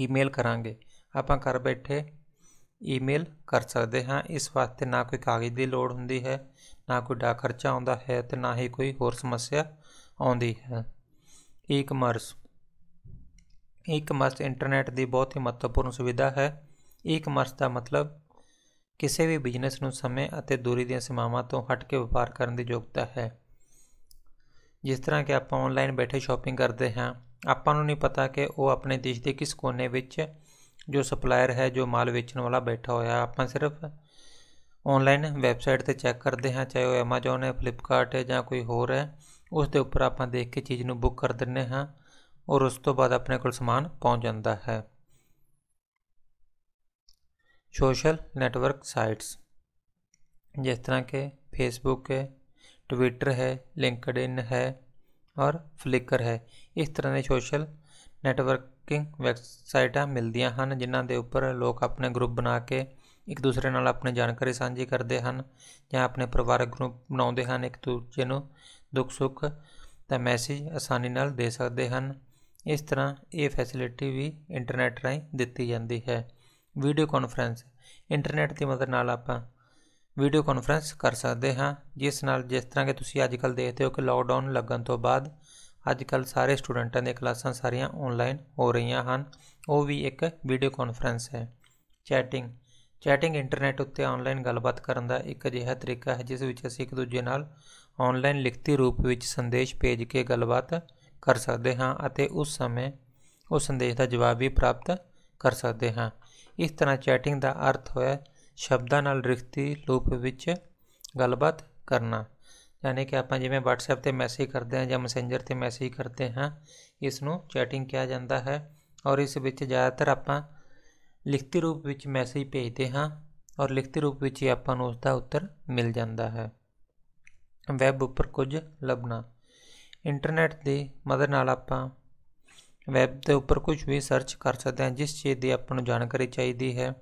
ਈਮੇਲ ਕਰਾਂਗੇ ਆਪਾਂ ਘਰ ਬੈਠੇ ਈਮੇਲ ਕਰ ਸਕਦੇ ਹਾਂ ਇਸ ਵਾਸਤੇ ਨਾ ਕੋਈ ਕਾਗਜ਼ ਦੀ ਲੋੜ ਹੁੰਦੀ ਹੈ ਨਾ ਕੋਈ ਡਾਕ ਖਰਚਾ ਆਉਂਦਾ ਹੈ ਤੇ ਨਾ ਹੀ ਕੋਈ ਹੋਰ ਸਮੱਸਿਆ ਆਉਂਦੀ ਹੈ ਈ-ਕਮਰਸ ਈ-ਕਮਰਸ ਇੰਟਰਨੈਟ ਦੀ ਬਹੁਤ ਹੀ ਮਹੱਤਵਪੂਰਨ ਸੁਵਿਧਾ ਹੈ ਈ-ਕਮਰਸ ਦਾ ਮਤਲਬ ਕਿਸੇ ਵੀ ਬਿਜ਼ਨਸ ਨੂੰ ਸਮੇਂ ਅਤੇ ਦੂਰੀ ਦੀਆਂ ਸੀਮਾਵਾਂ ਤੋਂ ਹਟ ਕੇ ਵਪਾਰ ਕਰਨ ਦੀ ਯੋਗਤਾ ਹੈ ਜਿਸ ਤਰ੍ਹਾਂ ਕਿ ਆਪਾਂ ਆਨਲਾਈਨ ਬੈਠੇ ਸ਼ਾਪਿੰਗ ਕਰਦੇ ਹਾਂ ਆਪਾਂ ਨੂੰ ਨਹੀਂ ਪਤਾ ਕਿ ਉਹ ਆਪਣੇ ਦੇਸ਼ ਦੇ ਕਿਸ ਕੋਨੇ ਵਿੱਚ जो सप्लायर है जो माल वेचन वाला बैठा हो सिर्फ ऑनलाइन वैबसाइट पर चैक करते हैं चाहे वह एमाजॉन है फ्लिपकार्ट है जो होर है उसके उपर आप देख के चीज़ में बुक कर दें हाँ और उस तो बाद अपने को समान पहुँच जाता है सोशल नैटवर्क साइट्स जिस तरह के फेसबुक है ट्विटर है लिंकड इन है और फ्लिकर है इस तरह के सोशल नैटवर्क ਨੈਟਵਰਕਿੰਗ ਵੈਬਸਾਈਟਾਂ ਮਿਲਦੀਆਂ ਹਨ ਜਿਨ੍ਹਾਂ ਦੇ ਉੱਪਰ ਲੋਕ ਆਪਣੇ ਗਰੁੱਪ ਬਣਾ ਕੇ ਇੱਕ ਦੂਸਰੇ ਨਾਲ ਆਪਣੀ ਜਾਣਕਾਰੀ ਸਾਂਝੀ ਕਰਦੇ ਹਨ ਜਾਂ ਆਪਣੇ ਪਰਿਵਾਰਕ ਗਰੁੱਪ ਬਣਾਉਂਦੇ ਹਨ ਇੱਕ ਦੂਜੇ ਨੂੰ ਦੁੱਖ ਸੁੱਖ ਦਾ ਮੈਸੇਜ ਆਸਾਨੀ ਨਾਲ ਦੇ ਸਕਦੇ ਹਨ ਇਸ ਤਰ੍ਹਾਂ ਇਹ ਫੈਸਿਲਿਟੀ ਵੀ ਇੰਟਰਨੈਟ ਰਾਹੀਂ ਦਿੱਤੀ ਜਾਂਦੀ ਹੈ ਵੀਡੀਓ ਕਾਨਫਰੰਸ ਇੰਟਰਨੈਟ ਦੀ ਮਦਦ ਨਾਲ ਆਪਾਂ ਵੀਡੀਓ ਕਾਨਫਰੰਸ ਕਰ ਸਕਦੇ ਹਾਂ ਜਿਸ ਨਾਲ ਜਿਸ ਤਰ੍ਹਾਂ ਕਿ ਤੁਸੀਂ ਅੱਜਕੱਲ ਦੇਖਦੇ ਹੋ ਕਿ ਲਾਕਡਾਊਨ ਲੱਗਣ ਤੋਂ ਬਾਅਦ ਅੱਜ ਕੱਲ ਸਾਰੇ ਸਟੂਡੈਂਟਾਂ ਦੀਆਂ ਕਲਾਸਾਂ ਸਾਰੀਆਂ ਆਨਲਾਈਨ ਹੋ ਰਹੀਆਂ ਹਨ ਉਹ ਵੀ ਇੱਕ ਵੀਡੀਓ ਕਾਨਫਰੰਸ ਹੈ ਚੈਟਿੰਗ ਚੈਟਿੰਗ ਇੰਟਰਨੈਟ ਉੱਤੇ ਆਨਲਾਈਨ ਗੱਲਬਾਤ ਕਰਨ ਦਾ ਇੱਕ ਅਜਿਹਾ ਤਰੀਕਾ ਹੈ ਜਿਸ ਵਿੱਚ ਅਸੀਂ ਇੱਕ ਦੂਜੇ ਨਾਲ ਆਨਲਾਈਨ ਲਿਖਤੀ ਰੂਪ ਵਿੱਚ ਸੰਦੇਸ਼ ਭੇਜ ਕੇ ਗੱਲਬਾਤ ਕਰ ਸਕਦੇ ਹਾਂ ਅਤੇ ਉਸ ਸਮੇਂ ਉਹ ਸੰਦੇਸ਼ ਦਾ ਜਵਾਬ ਵੀ ਪ੍ਰਾਪਤ ਕਰ ਸਕਦੇ ਹਾਂ ਇਸ ਤਰ੍ਹਾਂ ਚੈਟਿੰਗ ਦਾ ਅਰਥ ਹੋਇਆ ਸ਼ਬਦਾਂ ਨਾਲ ਲਿਖਤੀ ਰੂਪ ਵਿੱਚ ਗੱਲਬਾਤ ਕਰਨਾ ਯਾਨੀ ਕਿ ਆਪਾਂ ਜਿਵੇਂ WhatsApp ਤੇ ਮੈਸੇਜ ਕਰਦੇ ਹਾਂ ਜਾਂ ਮੈਸੇਂਜਰ ਤੇ ਮੈਸੇਜ ਕਰਦੇ ਹਾਂ ਇਸ ਨੂੰ ਚੈਟਿੰਗ ਕਿਹਾ ਜਾਂਦਾ ਹੈ ਔਰ ਇਸ ਵਿੱਚ ਜ਼ਿਆਦਾਤਰ ਆਪਾਂ ਲਿਖਤੀ ਰੂਪ ਵਿੱਚ ਮੈਸੇਜ ਭੇਜਦੇ ਹਾਂ ਔਰ ਲਿਖਤੀ ਰੂਪ ਵਿੱਚ ਹੀ ਆਪਾਂ ਨੂੰ ਉਸ ਦਾ ਉੱਤਰ ਮਿਲ ਜਾਂਦਾ ਹੈ ਵੈਬ ਉੱਪਰ ਕੁਝ ਲੱਭਣਾ ਇੰਟਰਨੈਟ ਦੇ ਮਦਦ ਨਾਲ ਆਪਾਂ ਵੈਬ ਦੇ ਉੱਪਰ ਕੁਝ ਵੀ ਸਰਚ ਕਰ ਸਕਦੇ ਹਾਂ ਜਿਸ ਚੀਜ਼ ਦੀ ਆਪਾਂ ਨੂੰ ਜਾਣਕਾਰੀ ਚਾਹੀਦੀ ਹੈ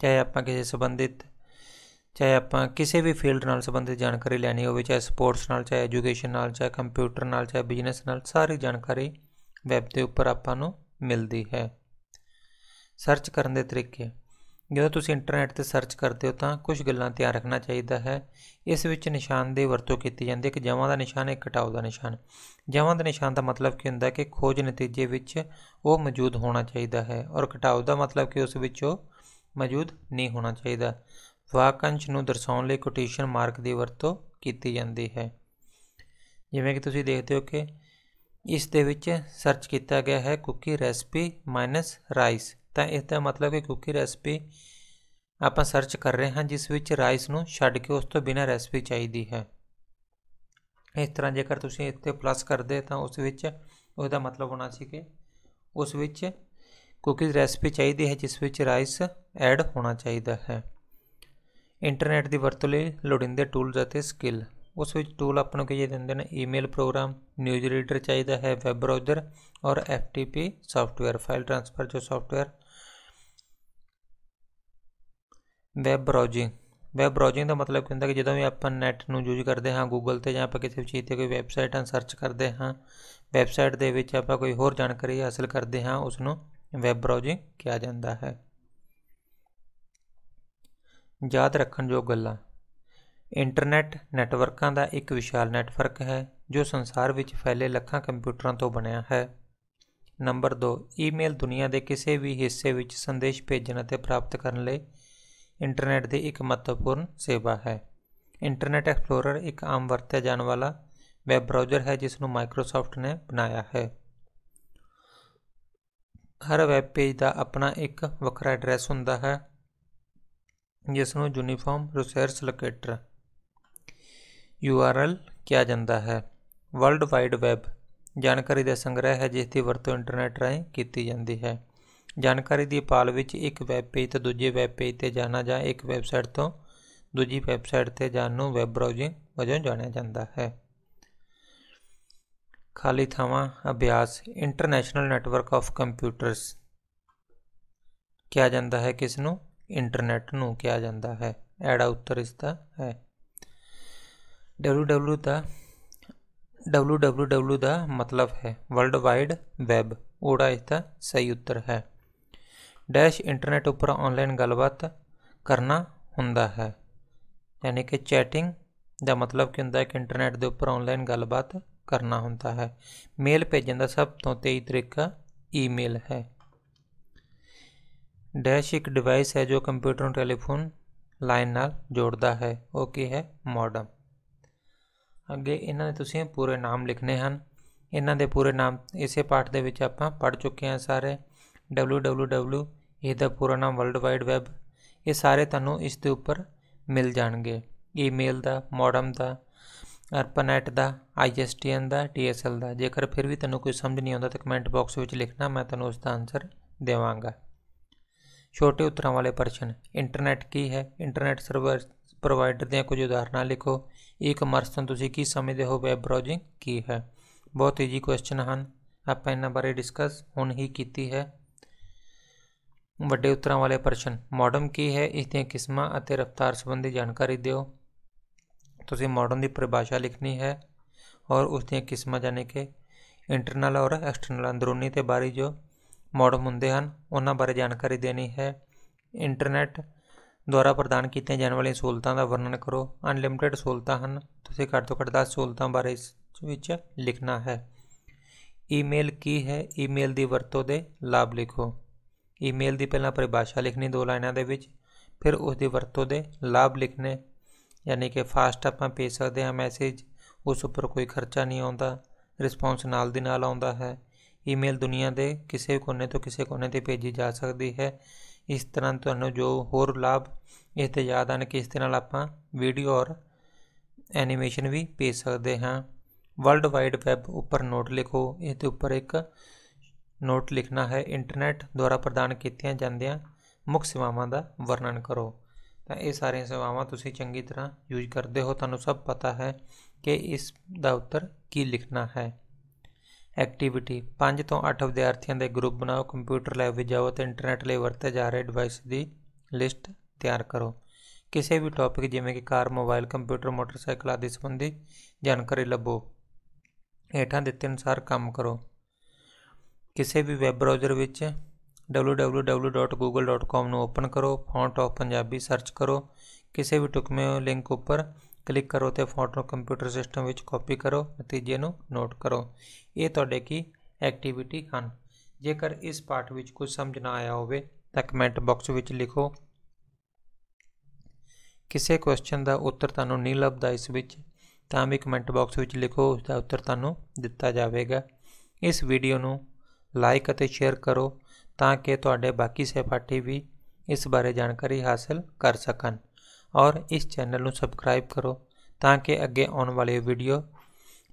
ਚਾਹੇ ਆਪਾਂ ਕਿਸੇ ਸੰਬੰਧਿਤ ਚਾਹੇ ਆਪਾਂ ਕਿਸੇ ਵੀ ਫੀਲਡ ਨਾਲ ਸੰਬੰਧਿਤ ਜਾਣਕਾਰੀ ਲੈਣੀ ਹੋਵੇ ਚਾਹੇ ਸਪੋਰਟਸ ਨਾਲ ਚਾਹੇ ਐਜੂਕੇਸ਼ਨ ਨਾਲ ਚਾਹੇ ਕੰਪਿਊਟਰ ਨਾਲ ਚਾਹੇ ਬਿਜ਼ਨਸ ਨਾਲ ਸਾਰੀ ਜਾਣਕਾਰੀ ਵੈਬ ਤੇ ਉੱਪਰ ਆਪਾਂ ਨੂੰ ਮਿਲਦੀ ਹੈ ਸਰਚ ਕਰਨ ਦੇ ਤਰੀਕੇ ਜਦੋਂ ਤੁਸੀਂ ਇੰਟਰਨੈਟ ਤੇ ਸਰਚ ਕਰਦੇ ਹੋ ਤਾਂ ਕੁਝ ਗੱਲਾਂ ਧਿਆਨ ਰੱਖਣਾ ਚਾਹੀਦਾ ਹੈ ਇਸ ਵਿੱਚ ਨਿਸ਼ਾਨ ਦੇ ਵਰਤੋਂ ਕੀਤੀ ਜਾਂਦੀ ਹੈ ਕਿ ਜਮਾਂ ਦਾ ਨਿਸ਼ਾਨ ਇੱਕ ਘਟਾਓ ਦਾ ਨਿਸ਼ਾਨ ਜਮਾਂ ਦਾ ਨਿਸ਼ਾਨ ਦਾ ਮਤਲਬ ਕੀ ਹੁੰਦਾ ਕਿ ਖੋਜ ਨਤੀਜੇ ਵਿੱਚ ਉਹ ਮੌਜੂਦ ਹੋਣਾ ਚਾਹੀਦਾ ਹੈ ਔਰ ਘਟਾਓ ਦਾ ਮਤਲਬ ਕਿ ਉਸ ਵਿੱਚ ਉਹ ਮੌਜੂਦ ਨਹੀਂ ਹੋਣਾ ਚਾਹੀਦਾ ਵਾਕੰਸ਼ ਨੂੰ ਦਰਸਾਉਣ ਲਈ ਕੋਟੇਸ਼ਨ ਮਾਰਕ ਦੀ ਵਰਤੋਂ ਕੀਤੀ ਜਾਂਦੀ ਹੈ ਜਿਵੇਂ ਕਿ ਤੁਸੀਂ ਦੇਖਦੇ ਹੋ ਕਿ ਇਸ ਦੇ ਵਿੱਚ ਸਰਚ ਕੀਤਾ ਗਿਆ ਹੈ ਕੁਕੀ ਰੈਸਪੀ ਮਾਈਨਸ ਰਾਈਸ ਤਾਂ ਇਸ ਦਾ ਮਤਲਬ ਹੈ ਕੁਕੀ ਰੈਸਪੀ ਆਪਾਂ ਸਰਚ ਕਰ ਰਹੇ ਹਾਂ ਜਿਸ ਵਿੱਚ ਰਾਈਸ ਨੂੰ ਛੱਡ ਕੇ ਉਸ ਤੋਂ ਬਿਨਾਂ ਰੈਸਪੀ ਚਾਹੀਦੀ ਹੈ ਇਸ ਤਰ੍ਹਾਂ ਜੇਕਰ ਤੁਸੀਂ ਇੱਥੇ ਪਲੱਸ ਕਰਦੇ ਤਾਂ ਉਸ ਵਿੱਚ ਉਹਦਾ ਮਤਲਬ ਹੋਣਾ ਸੀ ਕਿ ਉਸ ਵਿੱਚ ਕੁਕੀਜ਼ ਰੈਸਪੀ ਚਾਹੀਦੀ ਹੈ ਜਿਸ ਵਿੱਚ ਰਾਈਸ ਐਡ ਹੋਣਾ ਚਾਹੀਦਾ ਹੈ ਇੰਟਰਨੈਟ ਦੀ ਵਰਤੋਂ ਲਈ ਲੋੜੀਂਦੇ ਟੂਲਸ ਅਤੇ ਸਕਿੱਲ ਉਸ ਵਿੱਚ ਟੂਲ ਆਪਾਂ ਨੂੰ ਕਹੀਏ ਦਿੰਦੇ ਨੇ ਈਮੇਲ ਪ੍ਰੋਗਰਾਮ ਨਿਊਜ਼ ਰੀਡਰ ਚਾਹੀਦਾ ਹੈ ਵੈਬ ਬ੍ਰਾਊਜ਼ਰ ਔਰ ਐਫਟੀਪੀ ਸੌਫਟਵੇਅਰ ਫਾਈਲ ਟ੍ਰਾਂਸਫਰ ਜੋ software web browsing web browsing ਦਾ ਮਤਲਬ ਹੁੰਦਾ ਕਿ ਜਦੋਂ ਵੀ ਆਪਾਂ ਨੈਟ ਨੂੰ ਯੂਜ਼ ਕਰਦੇ ਹਾਂ ਗੂਗਲ ਤੇ ਜਾਂ ਆਪਾਂ ਕਿਸੇ ਵੀ ਚੀਜ਼ ਤੇ ਕੋਈ ਵੈਬਸਾਈਟਾਂ ਸਰਚ ਕਰਦੇ ਹਾਂ ਵੈਬਸਾਈਟ ਦੇ ਵਿੱਚ ਆਪਾਂ ਕੋਈ ਹੋਰ ਜਾਣਕਾਰੀ ਹਾਸਲ ਕਰਦੇ ਹਾਂ ਉਸ ਨੂੰ ਵੈਬ ਬ੍ਰਾਊਜ਼ਿੰਗ ਕਿਹਾ ਜਾਂਦਾ ਹੈ ਯਾਦ ਰੱਖਣ ਜੋ ਗੱਲਾਂ ਇੰਟਰਨੈਟ ਨੈਟਵਰਕਾਂ ਦਾ ਇੱਕ ਵਿਸ਼ਾਲ ਨੈਟਵਰਕ ਹੈ ਜੋ ਸੰਸਾਰ ਵਿੱਚ ਫੈਲੇ ਲੱਖਾਂ ਕੰਪਿਊਟਰਾਂ ਤੋਂ ਬਣਿਆ ਹੈ ਨੰਬਰ 2 ਈਮੇਲ ਦੁਨੀਆ ਦੇ ਕਿਸੇ ਵੀ ਹਿੱਸੇ ਵਿੱਚ ਸੰਦੇਸ਼ ਭੇਜਣ ਅਤੇ ਪ੍ਰਾਪਤ ਕਰਨ ਲਈ ਇੰਟਰਨੈਟ ਦੀ ਇੱਕ ਮਹੱਤਵਪੂਰਨ ਸੇਵਾ ਹੈ ਇੰਟਰਨੈਟ ਐਕਸਪਲੋਰਰ ਇੱਕ ਆਮ ਵਰਤਿਆ ਜਾਣ ਵਾਲਾ ਵੈਬ ਬ੍ਰਾਊਜ਼ਰ ਹੈ ਜਿਸ ਨੂੰ ਮਾਈਕਰੋਸਾਫਟ ਨੇ ਬਣਾਇਆ ਹੈ ਹਰ ਵੈਬ ਪੇਜ ਦਾ ਆਪਣਾ ਇੱਕ ਵੱਖਰਾ ਐਡਰੈਸ ਹੁੰਦਾ ਹੈ ਜਿਸ ਨੂੰ ਯੂਨੀਫਾਰਮ ਰਿਸਰਚ ਲੋਕੇਟਰ URL ਕਿਹਾ ਜਾਂਦਾ ਹੈ ਵਰਲਡ ਵਾਈਡ ਵੈਬ ਜਾਣਕਾਰੀ ਦਾ ਸੰਗ੍ਰਹਿ ਹੈ ਜਿਸ ਦੀ ਵਰਤੋਂ ਇੰਟਰਨੈਟ ਰਾਹੀਂ ਕੀਤੀ ਜਾਂਦੀ ਹੈ ਜਾਣਕਾਰੀ ਦੀ ਪਾਲ ਵਿੱਚ ਇੱਕ ਵੈਬ ਪੇਜ ਤੋਂ ਦੂਜੇ ਵੈਬ ਪੇਜ ਤੇ ਜਾਣਾ ਜਾਂ ਇੱਕ ਵੈਬਸਾਈਟ ਤੋਂ ਦੂਜੀ ਵੈਬਸਾਈਟ ਤੇ ਜਾਣ ਨੂੰ ਵੈਬ ਬ੍ਰਾਊਜ਼ਿੰਗ ਵਜੋਂ ਜਾਣਿਆ ਜਾਂਦਾ ਹੈ ਖਾਲੀ ਥਾਵਾਂ ਅਭਿਆਸ ਇੰਟਰਨੈਸ਼ਨਲ ਨੈਟਵਰਕ ਆਫ ਕੰਪਿਊਟਰਸ ਕਿਹਾ ਜਾਂਦਾ ਹੈ ਕਿਸ ਨੂੰ ਇੰਟਰਨੈਟ ਨੂੰ ਕਿਹਾ ਜਾਂਦਾ ਹੈ ਐੜਾ ਉੱਤਰ ਇਸ ਦਾ ਹੈ www ਦਾ www ਦਾ ਮਤਲਬ ਹੈ ਵਰਲਡ ਵਾਈਡ ਵੈਬ ਉਹੜਾ ਇਸ ਦਾ ਸਹੀ ਉੱਤਰ ਹੈ ਡੈਸ਼ ਇੰਟਰਨੈਟ ਉੱਪਰ ਆਨਲਾਈਨ ਗੱਲਬਾਤ ਕਰਨਾ ਹੁੰਦਾ ਹੈ ਯਾਨੀ ਕਿ ਚੈਟਿੰਗ ਦਾ ਮਤਲਬ ਕੀ ਹੁੰਦਾ ਹੈ ਕਿ ਇੰਟਰਨੈਟ ਦੇ ਉੱਪਰ ਆਨਲਾਈਨ ਗੱਲਬਾਤ ਕਰਨਾ ਹੁੰਦਾ ਹੈ ਮੇਲ ਭੇਜਣ ਦਾ ਸਭ ਤੋਂ ਤੇਜ਼ ਤਰੀਕਾ ਈਮੇਲ ਹੈ ਡੈਸ਼ ਇੱਕ ਡਿਵਾਈਸ ਹੈ ਜੋ ਕੰਪਿਊਟਰ ਨੂੰ ਟੈਲੀਫੋਨ ਲਾਈਨ ਨਾਲ ਜੋੜਦਾ ਹੈ ਉਹ ਕੀ ਹੈ ਮੋਡਮ ਅੱਗੇ ਇਹਨਾਂ ਦੇ ਤੁਸੀਂ ਪੂਰੇ ਨਾਮ ਲਿਖਨੇ ਹਨ ਇਹਨਾਂ ਦੇ ਪੂਰੇ ਨਾਮ ਇਸੇ ਪਾਠ ਦੇ ਵਿੱਚ ਆਪਾਂ ਪੜ ਚੁੱਕੇ ਹਾਂ ਸਾਰੇ www ਇਹਦਾ ਪੂਰਾ ਨਾਮ ਵਰਲਡ ਵਾਈਡ ਵੈਬ ਇਹ ਸਾਰੇ ਤੁਹਾਨੂੰ ਇਸ ਦੇ ਉੱਪਰ ਮਿਲ ਜਾਣਗੇ ਈਮੇਲ ਦਾ ਮੋਡਮ ਦਾ ਅਰਪਨੈਟ ਦਾ ਆਈਐਸਟੀਐਨ ਦਾ ਟੀਐਸਐਲ ਦਾ ਜੇਕਰ ਫਿਰ ਵੀ ਤੁਹਾਨੂੰ ਕੋਈ ਸਮਝ ਨਹੀਂ ਆਉਂਦਾ ਤਾਂ ਕਮੈਂਟ ਬਾਕਸ ਵਿੱਚ ਲਿਖਣਾ ਮੈਂ ਤੁਹਾਨੂੰ ਉਸ ਦਾ ਆਨਸਰ ਦੇਵਾਂਗਾ ਛੋਟੇ ਉੱਤਰਾਂ ਵਾਲੇ ਪ੍ਰਸ਼ਨ ਇੰਟਰਨੈਟ ਕੀ ਹੈ ਇੰਟਰਨੈਟ ਸਰਵਰ ਪ੍ਰੋਵਾਈਡਰ ਦੇ ਕੁਝ ਉਦਾਹਰਨਾਂ ਲਿਖੋ ਈ-ਕਮਰਸ ਤੋਂ ਤੁਸੀਂ ਕੀ ਸਮਝਦੇ ਹੋ ਵੈਬ ਬ੍ਰਾਊਜ਼ਿੰਗ ਕੀ ਹੈ ਬਹੁਤ ਈਜੀ ਕੁਐਸਚਨ ਹਨ ਆਪਾਂ ਇਹਨਾਂ ਬਾਰੇ ਡਿਸਕਸ ਹੁਣ ਹੀ ਕੀਤੀ ਹੈ ਵੱਡੇ ਉੱਤਰਾਂ ਵਾਲੇ ਪ੍ਰਸ਼ਨ ਮੋਡਮ ਕੀ ਹੈ ਇਸ ਦੀਆਂ ਕਿਸਮਾਂ ਅਤੇ ਰਫ਼ਤਾਰ ਸੰਬੰਧੀ ਜਾਣਕਾਰੀ ਦਿਓ ਤੁਸੀਂ ਮੋਡਮ ਦੀ ਪਰਿਭਾਸ਼ਾ ਲਿਖਣੀ ਹੈ ਔਰ ਉਸ ਦੀਆਂ ਕਿਸਮਾਂ ਜਾਣੇ ਕਿ ਇੰਟਰਨਲ ਔਰ ਐਕਸਟਰਨਲ ਅੰਦਰੂਨੀ ਤੇ ਬਾਹਰੀ ਜੋ ਮੋਡਮ ਹੁੰਦੇ ਹਨ ਉਹਨਾਂ ਬਾਰੇ ਜਾਣਕਾਰੀ ਦੇਣੀ ਹੈ ਇੰਟਰਨੈਟ ਦੁਆਰਾ ਪ੍ਰਦਾਨ ਕੀਤੀਆਂ ਜਾਣ ਵਾਲੀਆਂ ਸਹੂਲਤਾਂ ਦਾ ਵਰਣਨ ਕਰੋ ਅਨਲਿਮਿਟਿਡ ਸਹੂਲਤਾਂ ਹਨ ਤੁਸੀਂ ਘੱਟ ਤੋਂ ਘੱਟ 10 ਸਹੂਲਤਾਂ ਬਾਰੇ ਇਸ ਵਿੱਚ ਲਿਖਣਾ ਹੈ ਈਮੇਲ ਕੀ ਹੈ ਈਮੇਲ ਦੀ ਵਰਤੋਂ ਦੇ ਲਾਭ ਲਿਖੋ ਈਮੇਲ ਦੀ ਪਹਿਲਾਂ ਪਰਿਭਾਸ਼ਾ ਲਿਖਣੀ ਦੋ ਲਾਈਨਾਂ ਦੇ ਵਿੱਚ ਫਿਰ ਉਸ ਦੀ ਵਰਤੋਂ ਦੇ ਲਾਭ ਲਿਖਨੇ ਯਾਨੀ ਕਿ ਫਾਸਟ ਆਪਾਂ ਭੇਜ ਸਕਦੇ ਹਾਂ ਮੈਸੇਜ ਉਸ ਉੱਪਰ ਕੋਈ ਖਰਚਾ ਨਹੀਂ ਆਉਂਦਾ ਰਿਸਪੌਂਸ ਨਾਲ ਦੀ ਨਾਲ ਆਉਂਦਾ ਹੈ ਈਮੇਲ ਦੁਨੀਆ ਦੇ ਕਿਸੇ ਕੋਨੇ ਤੋਂ ਕਿਸੇ ਕੋਨੇ ਤੇ ਭੇਜੀ ਜਾ ਸਕਦੀ ਹੈ ਇਸ ਤਰ੍ਹਾਂ ਤੁਹਾਨੂੰ ਜੋ ਹੋਰ ਲਾਭ ਇਸ ਤੇ ਯਾਦ ਆਣ ਕਿ ਇਸ ਦੇ ਨਾਲ ਆਪਾਂ ਵੀਡੀਓ ਔਰ ਐਨੀਮੇਸ਼ਨ ਵੀ ਭੇਜ ਸਕਦੇ ਹਾਂ ਵਰਲਡ ਵਾਈਡ ਵੈਬ ਉੱਪਰ ਨੋਟ ਲਿਖੋ ਇਸ ਦੇ ਉੱਪਰ ਇੱਕ ਨੋਟ ਲਿਖਣਾ ਹੈ ਇੰਟਰਨੈਟ ਦੁਆਰਾ ਪ੍ਰਦਾਨ ਕੀਤੀਆਂ ਜਾਂਦੀਆਂ ਮੁੱਖ ਸੇਵਾਵਾਂ ਦਾ ਵਰਣਨ ਕਰੋ ਤਾਂ ਇਹ ਸਾਰੀਆਂ ਸੇਵਾਵਾਂ ਤੁਸੀਂ ਚੰਗੀ ਤਰ੍ਹਾਂ ਯੂਜ਼ ਕਰਦੇ ਹੋ ਤੁਹਾਨੂੰ ਸਭ ਪਤਾ ਹੈ ਕਿ ਇਸ ਦਾ ਉੱਤਰ ਕੀ ਲਿਖਣਾ ਹੈ ਐਕਟੀਵਿਟੀ 5 ਤੋਂ 8 ਵਿਦਿਆਰਥੀਆਂ ਦੇ ਗਰੁੱਪ ਬਣਾਓ ਕੰਪਿਊਟਰ ਲੈਬ ਵਿੱਚ ਜਾਓ ਅਤੇ ਇੰਟਰਨੈਟ ਲਈ ਵਰਤੇ ਜਾ ਰਹੇ ਡਿਵਾਈਸ ਦੀ ਲਿਸਟ ਤਿਆਰ ਕਰੋ ਕਿਸੇ ਵੀ ਟੌਪਿਕ ਜਿਵੇਂ ਕਿ ਕਾਰ ਮੋਬਾਈਲ ਕੰਪਿਊਟਰ ਮੋਟਰਸਾਈਕਲ ਆਦਿ ਸੰਬੰਧੀ ਜਾਣਕਾਰੀ ਲੱਭੋ ਹੇਠਾਂ ਦਿੱਤੇ ਅਨੁਸਾਰ ਕੰਮ ਕਰੋ ਕਿਸੇ ਵੀ ਵੈਬ ਬ੍ਰਾਊਜ਼ਰ ਵਿੱਚ www.google.com ਨੂੰ ਓਪਨ ਕਰੋ ਫੌਂਟ ਆਫ ਪੰਜਾਬੀ ਸਰਚ ਕਰੋ ਕਿਸੇ ਵੀ ਟੁਕਮੇ ਲਿੰਕ ਉੱਪਰ ਕਲਿੱਕ ਕਰੋ ਤੇ ਫੌਂਟ ਨੂੰ ਕੰਪਿਊਟਰ ਸਿਸਟਮ ਵਿੱਚ ਕਾਪੀ ਕਰੋ ਨਤੀਜੇ ਨੂੰ ਨੋਟ ਕਰੋ ਇਹ ਤੁਹਾਡੇ ਕੀ ਐਕਟੀਵਿਟੀ ਹਨ ਜੇਕਰ ਇਸ ਪਾਠ ਵਿੱਚ ਕੁਝ ਸਮਝ ਨਾ ਆਇਆ ਹੋਵੇ ਤਾਂ ਕਮੈਂਟ ਬਾਕਸ ਵਿੱਚ ਲਿਖੋ ਕਿਸੇ ਕੁਐਸਚਨ ਦਾ ਉੱਤਰ ਤੁਹਾਨੂੰ ਨਹੀਂ ਲੱਭਦਾ ਇਸ ਵਿੱਚ ਤਾਂ ਵੀ ਕਮੈਂਟ ਬਾਕਸ ਵਿੱਚ ਲਿਖੋ ਉਸ ਦਾ ਉੱਤਰ ਤੁਹਾਨੂੰ ਦਿੱਤਾ ਜਾਵੇਗਾ ਇਸ ਵੀਡੀਓ ਨੂੰ ਲਾਈਕ ਅਤੇ ਸ਼ੇਅਰ ਕਰੋ ਤਾਂ ਕਿ ਤੁਹਾਡੇ ਬਾਕੀ ਸਹਿਪਾਠੀ ਵੀ ਇਸ ਬਾਰੇ ਜਾਣਕਾਰੀ ਹਾਸਲ ਕਰ ਸਕਣ ਔਰ ਇਸ ਚੈਨਲ ਨੂੰ ਸਬਸਕ੍ਰਾਈਬ ਕਰੋ ਤਾਂ ਕਿ ਅੱਗੇ ਆਉਣ ਵਾਲੇ ਵੀਡੀਓ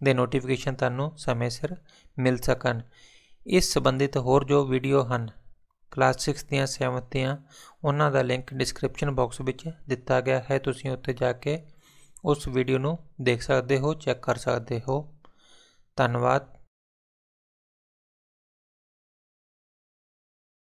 ਦੇ ਨੋਟੀਫਿਕੇਸ਼ਨ ਤੁਹਾਨੂੰ ਸਮੇਂ ਸਿਰ ਮਿਲ ਸਕਣ ਇਸ ਸੰਬੰਧਿਤ ਹੋਰ ਜੋ ਵੀਡੀਓ ਹਨ ਕਲਾਸ 6 ਦੀਆਂ 7 ਦੀਆਂ ਉਹਨਾਂ ਦਾ ਲਿੰਕ ਡਿਸਕ੍ਰਿਪਸ਼ਨ ਬਾਕਸ ਵਿੱਚ ਦਿੱਤਾ ਗਿਆ ਹੈ ਤੁਸੀਂ ਉੱਥੇ ਜਾ ਕੇ ਉਸ ਵੀਡੀਓ ਨੂੰ ਦੇਖ ਸਕਦੇ ਹੋ ਚੈੱਕ ਕਰ ਸਕਦੇ ਹੋ ਧੰਨਵਾਦ